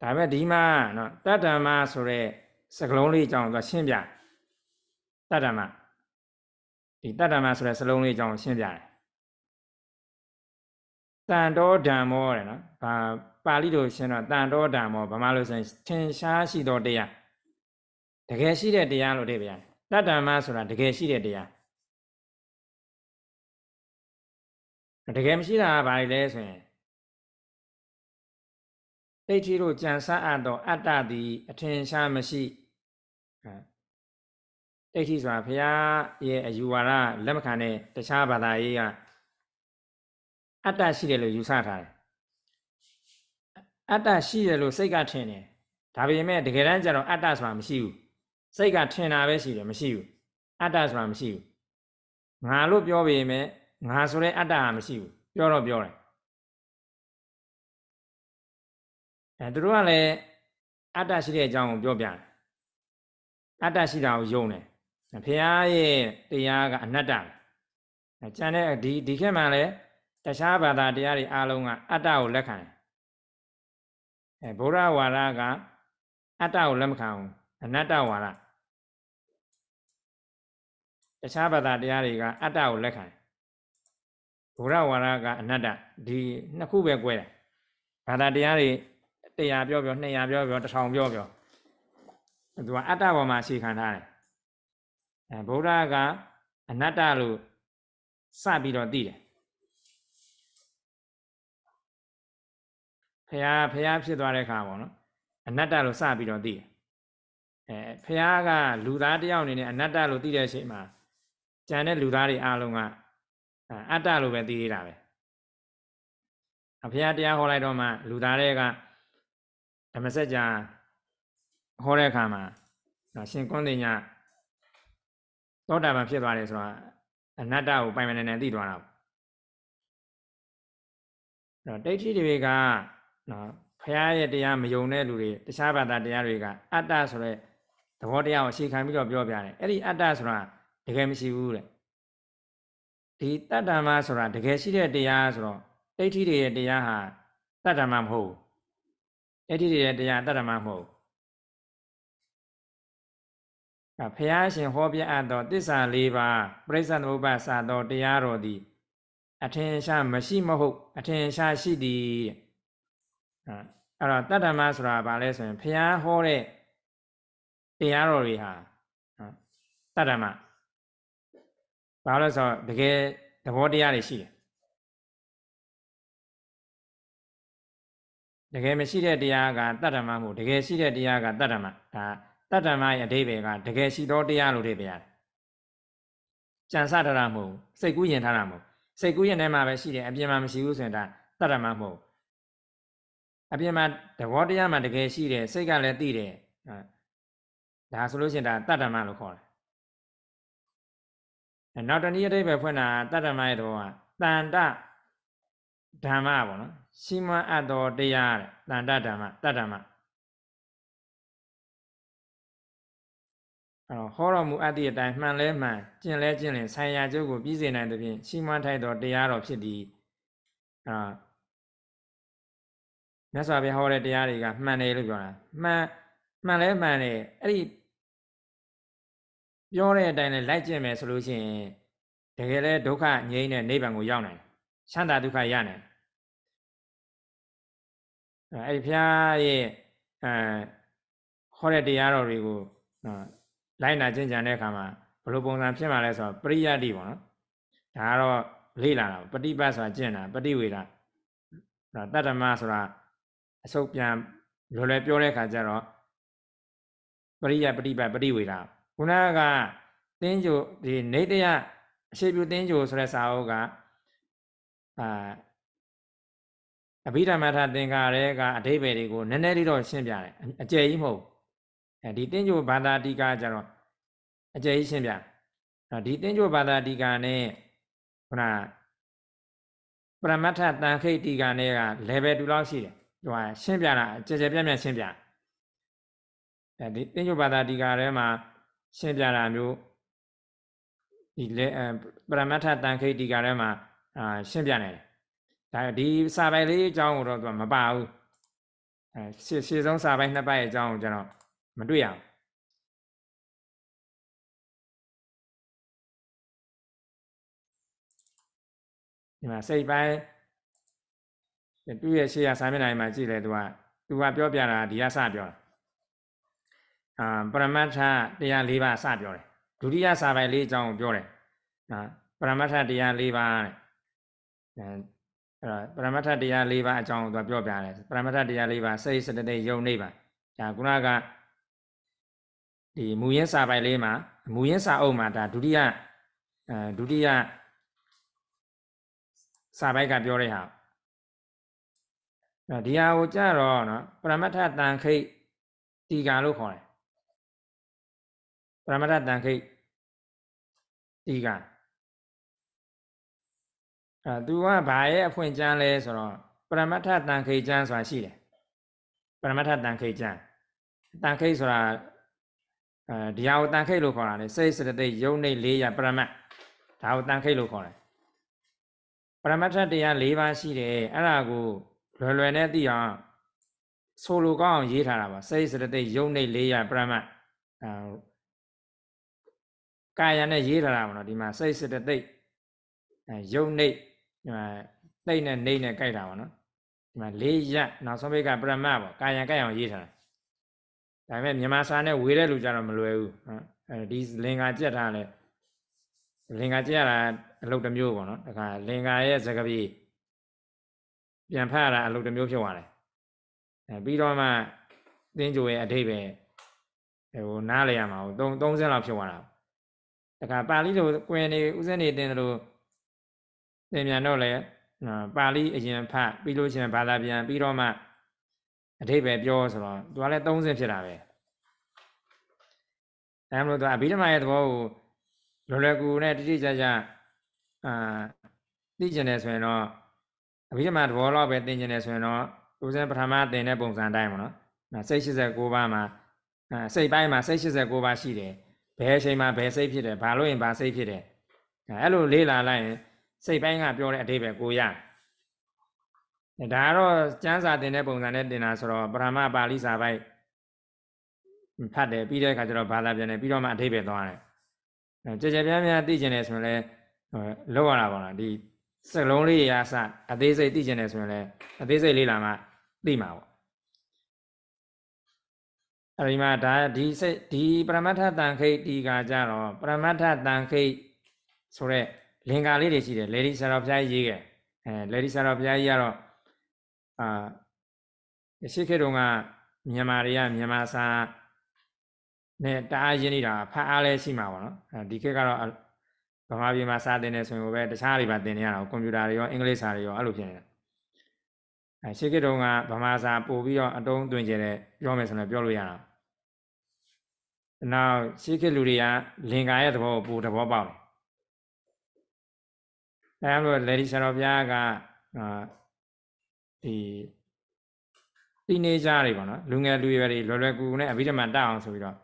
ဒါပေမဲ့ဒီမှာနော်တတ္တမဆိုတဲ့စကလုံးလေးအကြောင်းဆိုရှင်းပြတတ္တမဒီတတ္တမဆိုတဲ့စလုံးလေးအကြောင်းရှင်းပြတယ်တန်တော်ဓမ္မောတဲ့နော်ဘာပါဠိလိုရှင်တော့တန်တော်ဓမ္မောဗမာလိုဆိုရင်ထင်ရှားရှိသောတရားတကယ်ရှိတဲ့တရားလို့အဓိပ္ပာယ်တတ္တမဆိုတာတကယ်ရှိတဲ့တရားတကယ်မရှိတာကဘာလဲဆိုရင်ဒိဋ္ဌိတို့ကြံစားအပ်သောအတ္တသည် အထင်ရှားမရှိဒိဋ္ဌိဆိုတာဘုရားရဲ့အယူဝါဒလက်မခံတဲ့တခြားဘာသာရေးကအတ္တရှိတယ်လို့ယူဆထားတယ်အတ္တရှိတယ်လို့စိတ်ကထင်တယ်ဒါပေမဲ့တကယ်တမ်းကျတော့အတ္တဆိုတာမရှိဘူးစိတ်ကထင်တာပဲရှိတယ်မရှိဘူးအတ္တဆိုတာမရှိဘူးငါလို့ပြောပေမဲ့ငါဆိုတဲ့အတ္တဟာမရှိဘူးပြောတော့ပြောတယ်အဲသူတို့ကလည်းအတ္တရှိတဲ့အကြောင်းကိုပြောပြတယ်အတ္တရှိတာကိုယုံတယ်ဘုရားရဲ့တရားကအနတ္တကျန်တဲ့ဒီဒီခေတ်မှာလည်းတခြားဘာသာတရားတွေအားလုံးကအတ္တကိုလက်ခံတယ်အဲဗုဒ္ဓဝါဒကအတ္တကိုလက်မခံဘူးအနတ္တဝါဒတခြားဘာသာတရားတွေက အတ္တကိုလက်ခံဗုဒ္ဓဝါဒကအနတ္တဒီနှစ်ခုပဲကွဲတယ်ဘာသာတရားတွေ100ပြောပြော200ပြောပြော1000ပြောပြောသူကအတ္တပေါ်မှာရှိခံထားတယ်အဲဗုဒ္ဓကအနတ္တလို့စပြီးတော့သိတယ်ဖះဖះဖြစ်သွားတဲ့ခါပေါ့နော်အနတ္တလို့စပြီးတော့သိတယ်အဲဖះကလူသားတယောက်အနေနဲ့အနတ္တလို့သိတဲ့အချိန်မှာကြံတဲ့လူသားတွေအားလုံးကအတ္တလို့ပဲသိရတာပဲအဖះတရားဟောလိုက်တော့မှ လူသားတွေကဓမ္မစကြာဟောတဲ့အခါမှာရှင်ကွန်တင်ညသောတာပန်ဖြစ်သွားတယ်ဆိုတော့အနတ္တကိုပိုင်ပိုင်နိုင်နိုင်သိသွားတာပေါ့အဲ့တော့ဒိဋ္ဌိတွေကနော်ဖရာရဲ့တရားမယုံတဲ့လူတွေတခြားဘာသာတရားတွေကအတ္တဆိုတဲ့သဘောတရားကိုရှေ့ခံပြီးတော့ပြောပြတယ်အဲ့ဒီအတ္တဆိုတာတကယ်မရှိဘူးတဲ့ဒီတတ္တမဆိုတာတကယ်ရှိတဲ့တရားဆိုတော့ဒိဋ္ဌိတွေရဲ့တရားဟာတတ္တမမဟုတ်ဘူးဒိဋ္ဌိတွေရဲ့တရားတတ္တမမဟုတ်ဘူးဘုရားရှင်ဟောပြအပ်သောတစ္ဆာ၄ပါးပြိဿသမုပ္ပါစာသောတရားတော်သည်အထင်ရှားမရှိမဟုတ်အထင်ရှားရှိသည်တဲ့အဲ့တော့တတ္တမဆိုတာဘာလဲဆိုရင်ဘုရားဟောတဲ့တရားတော်တွေဟာတတ္တမဘာလို့ဆိုတကယ်သဘောတရားတွေရှိတယ်တကယ်မရှိတဲ့တရားကတတ္တမမဟုတ်တကယ်ရှိတဲ့တရားကတတ္တမဒါတတ္တမရဲ့အဓိပ္ပာယ်ကတကယ်ရှိသောတရားလို့တွေပြရတယ်ကြံစထားတာမဟုတ်စိတ်ကူးယင်ထားတာမဟုတ်စိတ်ကူးယင်ထဲမှာပဲရှိတယ်အပြင်မှာမရှိဘူးဆိုရင်ဒါတတ္တမမဟုတ်အပြင်မှာသဘောတရားမှာတကယ်ရှိတယ်စိတ်ကလည်းသိတယ်ဒါဆိုလို့ရှိရင်ဒါတတ္တမလို့ခေါ်တယ်နောက်တနည်းအဓိပ္ပာယ်ဖွင့်တာတတ္တမရဲ့သဘောကတန်တဓမ္မပေါ့နော်ရှိမအပ်တော်တရားတန်တဓမ္မတတ္တမအဲ့တော့ဟောတော်မူအပ်သည့်အတိုင်းမှန်လဲမှန်ကျင့်လဲကျင့်လင်ဆိုင်ရာကျိုးကိုပြည့်စုံနိုင်သဖြင့်ရှိမထိုက်တော်တရားတော်ဖြစ်သည်အာမြတ်စွာဘုရားဟောတဲ့တရားတွေကမှန်တယ်လို့ပြောတာမှန်မှန်လဲမှန်တယ်အဲ့ဒီပြောတဲ့အတိုင်းလဲလိုက်ကျင့်မယ်ဆိုလို့ရှိရင်တကယ်လဲဒုက္ခငြိမ်းတဲ့နိဗ္ဗာန်ကိုရောက်နိုင်တယ်ချမ်းသာဒုက္ခရနိုင်တယ်အဲ့ဒီဘုရားရဲ့အဲခေါ်တဲ့တရားတော်တွေကိုလိုက်နာကျင့်ကြံတဲ့အခါမှာဘယ်လိုပုံစံဖြစ်မှာလဲဆိုတော့ပရိယတ်တိပေါ့နော်ဒါကတော့လေ့လာတာပฏิပတ်ဆိုတာကျင့်တာပฏิဝေဒတတ္တမဆိုတာအစုပ်ပြန်လွယ်လွယ်ပြောတဲ့ခါကျတော့ပရိယပฏิပတ်ပရိဝေဒခုနကတင်းကျိုဒီနေတရအရှိပြုတင်းကျိုဆိုတဲ့စာအုပ်ကအာအဘိဓမ္မထသင်္ခါရဲကအဓိပ္ပာယ်တွေကိုနည်းနည်းလေးတော့ရှင်းပြတယ်အကျယ်ကြီးမဟုတ်အဲဒီတင်းကျိုဘာသာတိကကျတော့အကျယ်ကြီးရှင်းပြအဲဒီတင်းကျိုဘာသာတိကနဲ့ခုနပရမတ္ထတန်ခိတ်တိကနဲ့က level တူလောက်ရှိတယ်ဟိုဟာရှင်းပြတာကြည်ကြပြတ်ပြတ်ရှင်းပြအဲဒီသင်္ကြန်ဘာသာဒီကာထဲမှာရှင်းပြတာမျိုးဒီလေပရမတ္ထတန်ခိတ်ဒီကာထဲမှာအာရှင်းပြနေတယ်ဒါဒီစာပိုင်လေးအကြောင်းကိုတော့သူကမပါဘူးအဲရှေ့ရှေ့ဆုံးစာပိုင်နှစ်ပိုက်အကြောင်းကိုကျွန်တော်မတွေ့ရဘူးဒီမှာစိတ်ပိုင်းသူ့ရဲ့ရှေ့ရစာမျက်နှာမှာကြည့်လဲသူကသူကပြောပြတာဒီကစပြောတာအာပရမတ္ထတရား၄ပါးစပြောတယ်ဒုတိယစာပိုင်လေးအကြောင်းကိုပြောတယ်ဟာပရမတ္ထတရား၄ပါးတဲ့အဲအဲ့ပရမတ္ထတရား၄ပါးအကြောင်းကိုသူကပြောပြတယ်ပရမတ္ထတရား၄ပါးစိတ်စတတိယုံနေပါဒါခုနကဒီမူရင်းစာပိုင်လေးမှာမူရင်းစာအုပ်မှာဒါဒုတိယအဲဒုတိယစာပိုက်ကပြောတဲ့ဟာနော်ဒီဟာကိုကြတော့နော်ပရမတ္ထတန်ခိတ်တီကံလို့ခေါ်တယ်ပရမတ္ထတန်ခိတ်တီကံအဲ तू ကဘာရဲ့အဖွင့်ကျမ်းလဲဆိုတော့ပရမတ္ထတန်ခိတ်ကျမ်းဆိုတာရှိတယ်ပရမတ္ထတန်ခိတ်ကျမ်းတန်ခိတ်ဆိုတာအဲဒီဟာကိုတန်ခိတ်လို့ခေါ်တာလေစိတ်စတတိယုံနေ၄ရပရမတ်ဒါကိုတန်ခိတ်လို့ခေါ်တယ်ပရမတ္ထတရား၄ပါးရှိတယ်အဲ့ဒါကိုလွယ်လွယ်နဲ့သိအောင်ဆိုလိုကောင်းအောင်ရေးထားတာပါစိတ်စရတိတ်ယုံနေလေးရပရမတ်အဲကာယနဲ့ရေးထားတာပါနော်ဒီမှာစိတ်စရတိတ်ယုံနေတိတ်နဲ့နေနဲ့ကြိုက်တာပါနော်ဒီမှာလေးရနောက်ဆုံးပိတ်ကပရမတ်ပေါ့ကာယကြိုက်အောင်ရေးထားတာဒါပေမဲ့မြန်မာစာနဲ့ဝေတဲ့လူကြတော့မလွယ်ဘူးအဲဒီလင်္ကာကြက်ထားလဲလင်္ကာကြက်ရတာအလုပ်တစ်မျိုးပေါ့နော်ဒါကလင်္ကာရဲ့သကပြေးပြန်ဖတ်ရတာအလုပ်တစ်မျိုးဖြစ်သွားတယ်အဲပြီးတော့မှသင်္ကြန်ရဲ့အထိပ္ပယ်ဟိုနားလည်ရမှာဟို30လောက်ဖြစ်သွားတာတခါပါဠိလိုကွင်နေဥစဉ်နေတင်တယ်လို့သင်ပြန်တော့လေပါဠိအရင်ဖတ်ပြီးလို့ချင်းဘာသာပြန်ပြီးတော့မှအထိပ္ပယ်ပြောဆိုတော့သူကလည်း30ဖြစ်တာပဲအဲမလို့သူအဘိဓမ္မာရဲ့သဘောကိုလောလောကူနဲ့တိတိကျကျအာသိကျင်တယ်ဆိုရင်တော့အဘိဓမ္မာသဘောလောက်ပဲသင်ကျင်တယ်ဆိုရင်တော့ဦးဇင်းပထမသင်တဲ့ပုံစံတိုင်းပေါ့နော်စိတ်89ပါးမှာစိတ်ပိုင်းမှာစိတ်89ပါးရှိတယ်ဘယ်အချိန်မှာဘယ်စိတ်ဖြစ်တယ်ဘာလို့ရင်ဘာစိတ်ဖြစ်တယ်အဲ့လိုလေ့လာလိုက်ရင်စိတ်ပိုင်းကပြောတဲ့အတိပဲကိုရဒါကတော့ကျမ်းစာတင်တဲ့ပုံစံနဲ့တင်တာဆိုတော့ပရမပါဠိစာပိုင်းဖတ်တယ်ပြီးတဲ့အခါကျတော့ဘာသာပြန်တယ်ပြီးတော့မှအတိပဲသွားတယ်ကြည်ကြပြားပြားသိကျင်တယ်ဆိုရင်လည်းလောက်ရတာပေါ့လားဒီစကလုံးလေးရာစအသေးစိတ်သိကျင်တယ်ဆိုရင်လည်းအသေးစိတ်လေးလာမှသိမှာပေါ့အဲဒီမှာဒါဒီစိတ်ဒီပရမတ္ထတန်ခိတ်ဒီကကြတော့ပရမတ္ထတန်ခိတ်ဆိုတော့လင်္ကာလေးတွေရှိတယ်လေဒီဆရာတော်ဘုရားကြီးရေးခဲ့အဲလေဒီဆရာတော်ဘုရားကြီးကတော့အာရှိခေတုံကမြန်မာတွေကမြန်မာစာနဲ့တအားရင်းနေတာဖတ်အားလဲရှိမှာပေါ့နော်အဲဒီခေတ်ကတော့ဗမာပြည်မှာစာသင်နေဆိုရင်ပဲတခြားတွေပါသင်နေရတာကွန်ပျူတာတွေရောအင်္ဂလိပ်စာတွေရောအဲ့လိုဖြစ်နေတာအဲရှေ့ကတုန်းကဗမာစာ ပို့ပြီးတော့အတုံးသွင်းကျင်တဲ့ပြောမယ်ဆိုရင်ပြောလို့ရတာနောက်ရှေ့ကလူတွေကလင်္ကာရဲ့သဘောကိုပို့သဘောပေါက်တယ်အဲအဲ့လိုလေဒီဆရာတော်ဘုရားကဒီတီနေဂျာတွေပေါ့နော်လူငယ်လူရွယ်တွေလွယ်လွယ်ကူကူနဲ့အဘိဓမ္မာတတ်အောင်ဆိုပြီးတော့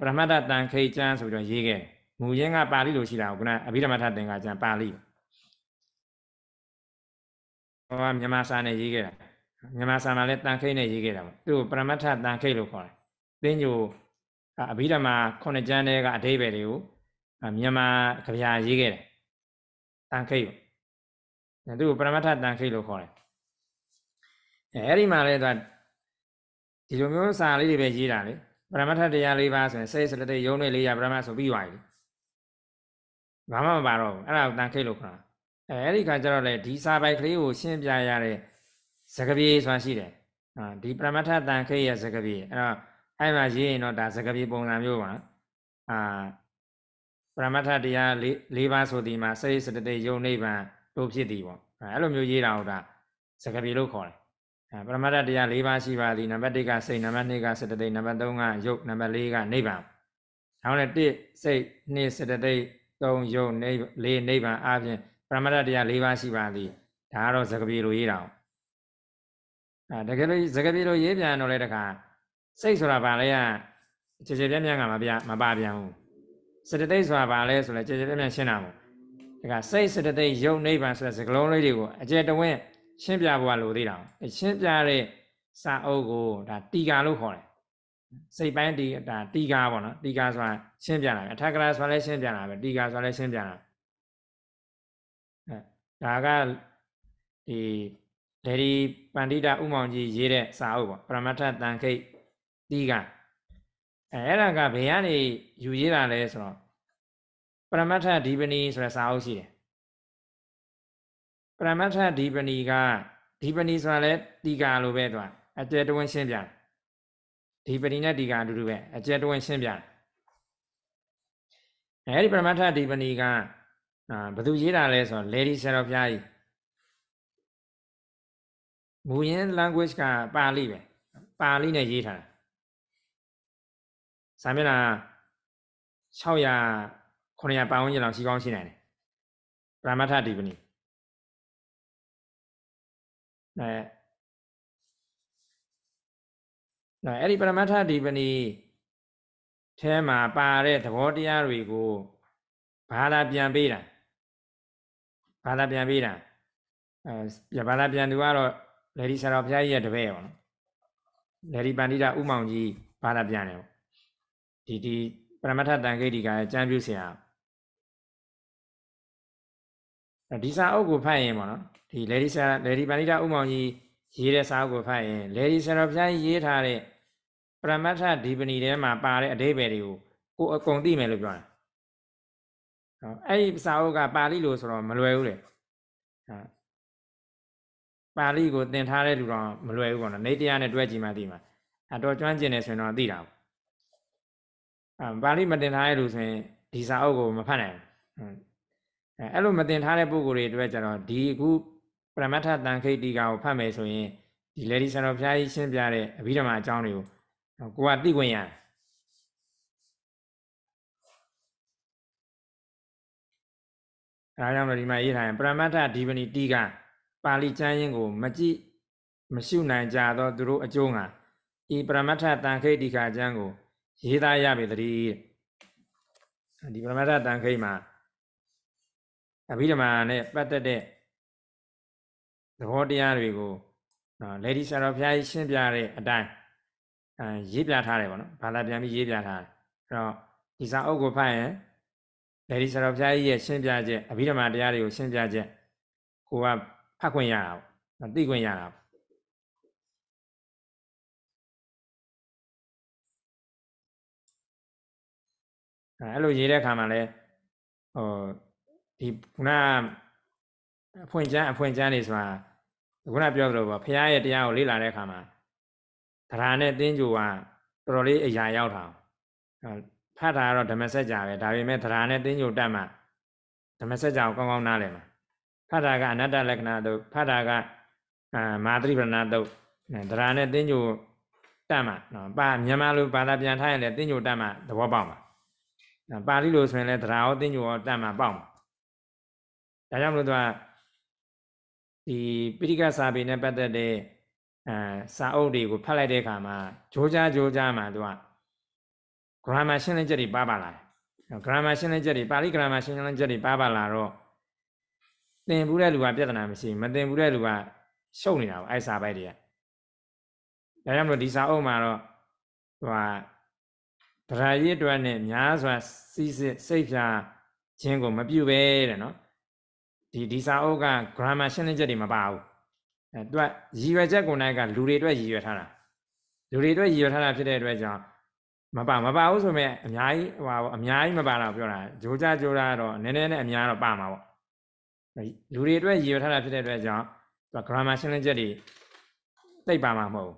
ပရမတ္တတန်ခိတ်ကျမ်းဆိုပြီးတော့ရေးခဲ့တယ်မူရင်းကပါဠိလိုရှိတာကိုခုနအဘိဓမ္မထသင်္ကာကျမ်းပါဠိဟောမြန်မာစာနဲ့ရေးခဲ့တာမြန်မာစာမှာလည်းတန်ခိတ်နဲ့ရေးခဲ့တာပေါ့သူ့ပရမတ္ထတန်ခိတ်လို့ခေါ်တယ်သင်ညိုအဘိဓမ္မာခုနှစ်ကျမ်းတည်းကအဓိပ္ပာယ်တွေကိုမြန်မာကဗျာရေးခဲ့တယ်တန်ခိတ်ပေါ့သူ့ပရမတ္ထတန်ခိတ်လို့ခေါ်တယ်အဲအဲ့ဒီမှာလည်းသူဒီလိုမျိုးစာလေးတွေပဲရေးတာလေပရမတ္ထတရားလေးပါဆိုရင်စေစတတိယုံတွေလေးရပရမတ်ဆိုပြီးသွားပြီဘာမှမပါတော့ဘူးအဲ့ဒါကိုတန်ခိတ်လို့ခေါ်တာအဲအဲ့ဒီကကျတော့လေဒီစာပိုက်ကလေးကိုရှင်းပြရတဲ့စကပြေဆိုတာရှိတယ်ဟာဒီပရမတ္ထတန်ခိတ်ရဲ့စကပြေအဲ့တော့အဲ့မှာရေးရင်တော့ဒါစကပြေပုံစံမျိုးပါအာပရမတ္ထတရား၄ပါးဆိုဒီမှာစိတ်စတတေယုံနိဗ္ဗာန်တို့ဖြစ်သည်ပေါ့အဲ့လိုမျိုးရေးတာဟုတ်တာစကပြေလို့ခေါ်တယ်ပရမတ္တတရား၄ပါးရှိပါသည်နံပါတ်၁ကစိတ်နံပါတ်၂ကစတသိက်နံပါတ်၃ကယုတ်နံပါတ်၄ကနိဗ္ဗာန်။ဒါကြောင့်လေ၁စိတ်၂စတသိက်သုံးယုတ်နိဗ္ဗာန်လေးနိဗ္ဗာန်အပြင်ပရမတ္တတရား၄ပါးရှိပါသည်ဒါကတော့သကပြေလိုရေးတာ။အဲတကယ်လို့သကပြေလိုရေးပြန်တော့လေတခါစိတ်ဆိုတာဗာလဲကကျေကျေပြန့်ပြန့်ကမပြမပါပြန်ဘူး။စတသိက်ဆိုတာဗာလဲဆိုလဲကျေကျေပြန့်ပြန့်ရှင်းတာမို့။ဒါကစိတ်စတသိက်ယုတ်နိဗ္ဗာန်ဆိုတဲ့စကလုံးလေးတွေကိုအကျေတဝင်းရှင်းပြဖို့ကလိုသေးတာ။ရှင်းပြတဲ့စာအုပ်ကိုဒါတီကာလို့ခေါ်တယ်စိတ်ပိုင်းတီဒါတီကာပေါ့နော်တီကာဆိုတာရှင်းပြတာပဲအထက်ကရာဆိုတာလည်းရှင်းပြတာပဲတီကာဆိုတာလည်းရှင်းပြတာအဲဒါကဒီလေဒီပန္တိတာဥမောင်ကြီး ရေးတဲ့စာအုပ်ပေါ့ပရမတ္ထတန်ခိတ်တီကာအဲအဲ့ဒါကဘယ်ကနေယူရေးတာလဲဆိုတော့ပရမတ္ထဒီပနီဆိုတဲ့စာအုပ်ရှိတယ်ပရမတ္ထဒီပနီကဒီပနီဆိုတာလည်းတီကာလိုပဲသူကအကျေတဝင်းရှင်းပြတယ်ဒီပဏိနဲ့ဒီကအတူတူပဲအကျက်တွင်းရှင်းပြအဲဒီပရမတ္ထဒီပဏိကဘသူရေးတာလဲဆိုတော့လေဒီဆရာတော်ဘုရားကြီးမူရင်း language ကပါဠိပဲပါဠိနဲ့ရေးထားတာစာမျက်နှာ600 900ပတ်ဝန်းကျင်လောက်ရှိကောင်းရှိနိုင်တယ်ပရမတ္ထဒီပဏိအဲနော်အဲ့ဒီပရမတ္ထဒီပဏီထဲမှာပါတဲ့သဘောတရားတွေကိုဘာသာပြန်ပေးတာဘာသာပြန်ပေးတာအဲဘာသာပြန်သူကတော့လေဒီဆရာတော်ဘုရားကြီးရဲ့တပည့်ရောနော်လေဒီပန္တိတာဥမောင်ကြီးဘာသာပြန်တယ်ဒီဒီပရမတ္ထတန်ခိတိကရဲ့ကျမ်းပြုဆရာဒီစာအုပ်ကိုဖတ်ရင်ပေါ့နော်ဒီလေဒီဆရာလေဒီပန္တိတာဥမောင်ကြီးရေးတဲ့စာအုပ်ကိုဖတ်ရင်လေဒီဆရာတော်ဘုရားကြီးရေးထားတဲ့ပရမတ္ထဒီပဏီထဲမှာပါတဲ့အဓိပ္ပာယ်တွေကိုကိုအကုန်သိမယ်လို့ပြောတာဟောအဲ့ဒီစာအုပ်ကပါဠိလိုဆိုတော့မလွယ်ဘူးလေဟာပါဠိကိုသင်ထားတဲ့လူတော့မလွယ်ဘူးပေါ့နော်နေတရားနဲ့တွဲကြည့်မှသိမှာအတော်ကျွမ်းကျင်တယ်ဆိုရင်တော့သိတာပေါ့အမ်ပါဠိမသင်ထားတဲ့လူဆိုရင်ဒီစာအုပ်ကိုမဖတ်နိုင်ဘူးအဲ့လိုမသင်ထားတဲ့ပုဂ္ဂိုလ်တွေအတွက်ကျတော့ဒီအခုပရမတ္ထတန်ခိတ်တီကာကိုဖတ်မယ်ဆိုရင်ဒီလေဒီဆရာတော်ဘုရားကြီးရှင်းပြတဲ့အဘိဓမ္မာအကြောင်းတွေကိုကိုကတိခွင့်ရအဲဒါကြောင့်လို့ဒီမှာရေးထားရင်ပရမတ္ထဒီပဏိတိကပါဠိကျမ်းရင်းကို မကြည့်မရှုနိုင်ကြသောသူတို့အကျိုးငါဤပရမတ္ထတန်ခိတိကကျမ်းကို ရေးသားရပေတည်းဒီပရမတ္ထတန်ခိမှာအဘိဓမ္မာနဲ့ပတ်သက်တဲ့သဘောတရားတွေကိုလေဒီဆရာတော်ဘုရားကြီးရှင်းပြတဲ့အတိုင်းအဲရေးပြထားတယ်ပေါ့နော်ဘာသာပြန်ပြီးရေးပြထားတယ်အဲ့တော့ဒီစာအုပ်ကိုဖတ်ရင်ဒေဒီဆရာတော်ဘုရားကြီးရဲ့ရှင်းပြချက်အဘိဓမ္မာတရားတွေကိုရှင်းပြချက်ကိုကဖတ်ခွင့်ရတာပေါ့သိခွင့်ရတာပေါ့အဲ့လိုရေးတဲ့အခါမှာလည်းဟိုဒီခုနအဖွင့်ချမ်းအဖွင့်ချမ်းနေဆိုတာခုနပြောသလိုပေါ့ဘုရားရဲ့တရားကိုလေ့လာတဲ့အခါမှာတရာနဲ့တင်းကြိုကတော်တော်လေးအရာရောက်တာဖတ်တာကတော့ဓမ္မစကြာပဲဒါပေမဲ့တရာနဲ့တင်းကြိုတက်မှဓမ္မစကြာကိုကောင်းကောင်းနားလည်မှာဖတ်တာကအနတ္တလက္ခဏာတို့ဖတ်တာကမာသရိပဏတို့တရာနဲ့တင်းကြိုတက်မှနော်ပါမြန်မာလိုဘာသာပြန်ထားရင်လည်းတင်းကြိုတက်မှသဘောပေါက်မှာပါဠိလိုဆိုရင်လည်းတရာရောတင်းကြိုရောတက်မှပေါက်မှာဒါကြောင့်မလို့သူကဒီပိဋကစာပေနဲ့ပတ်သက်တဲ့အဲစာအုပ်တွေကိုဖတ်လိုက်တဲ့အခါမှာဂျိုးကြားဂျိုးကြားမှာသူက grammar ရှင်းလင်းချက်တွေပါပါလာတယ် grammar ရှင်းလင်းချက်တွေပါဠိ grammar ရှင်းလင်းချက်တွေပါပါလာတော့သင်ဘူးတဲ့လူကပြဿနာမရှိမသင်ဘူးတဲ့လူကရှုပ်နေတာပေါ့အဲစာပိုက်တွေကဒါကြောင့်မလို့ဒီစာအုပ်မှာတော့ဟိုဟာတရားရည်အတွက်နဲ့များစွာစီးစစ်စိတ်ဖြာခြင်းကိုမပြုတ်ပဲတဲ့နော်ဒီဒီစာအုပ်က grammar ရှင်းလင်းချက်တွေမပါဘူးအဲသူကရည်ရွယ်ချက်ကိုနိုင်ကလူတွေအတွက်ရည်ရွယ်ထားတာလူတွေအတွက်ရည်ရွယ်ထားတာဖြစ်တဲ့အတွက်ကြောင့်မပါမပါဘူးဆိုမဲ့အများကြီးဟိုအများကြီးမပါတော့ပြောတာဂျိုးကြဂျိုးတာတော့နည်းနည်းနဲ့အများတော့ပါမှာပေါ့လူတွေအတွက်ရည်ရွယ်ထားတာဖြစ်တဲ့အတွက်ကြောင့်သူက grammar ရှင်းလင်းချက်တွေတိတ်ပါမှာမဟုတ်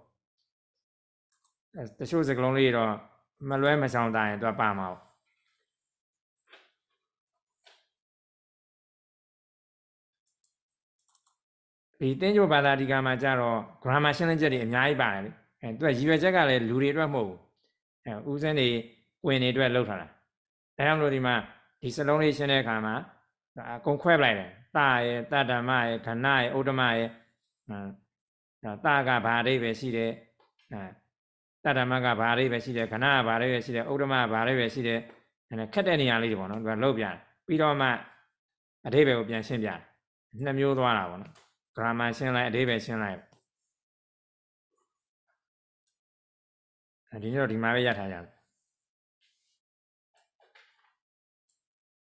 ဘူးတချို့စကားလုံးလေးတော့မလွဲမဆောင်တာရင်သူကပါမှာပေါ့ဒီတင်းကျိုဘာသာဒီကမှာကြတော့ grammar ရှင်းလင်းချက်တွေအများကြီးပါတယ်လေအဲသူကရည်ရွယ်ချက်ကလည်းလူတွေအတွက်မဟုတ်ဘူးအဲဦးစင်းတွေဝင်တွေအတွက်လောက်ထားတာဒါကြောင့်မလို့ဒီမှာဒီစလုံးလေးရှင်းတဲ့အခါမှာအကုန်ခွဲပလိုက်တယ်တရဲ့တဓမ္မရဲ့ခဏရဲ့ဥဒ္ဓမရဲ့တကဘာအိပဲရှိတယ်တဓမ္မကဘာအိပဲရှိတယ်ခဏကဘာအိပဲရှိတယ်ဥဒ္ဓမဘာအိပဲရှိတယ်ခက်တဲ့နေရာလေးတွေပေါ့နော်ဒီကလောက်ပြန်ပြီးတော့မှအထိပ္ပယ်ကိုပြန်ရှင်းပြတယ်နှစ်မျိုးသွားတာပေါ့နော် grammar ရှင်းလိုက်အဓိပ္ပာယ်ရှင်းလိုက်ဒီနေ့တော့ဒီမှာပဲရထားကြတယ်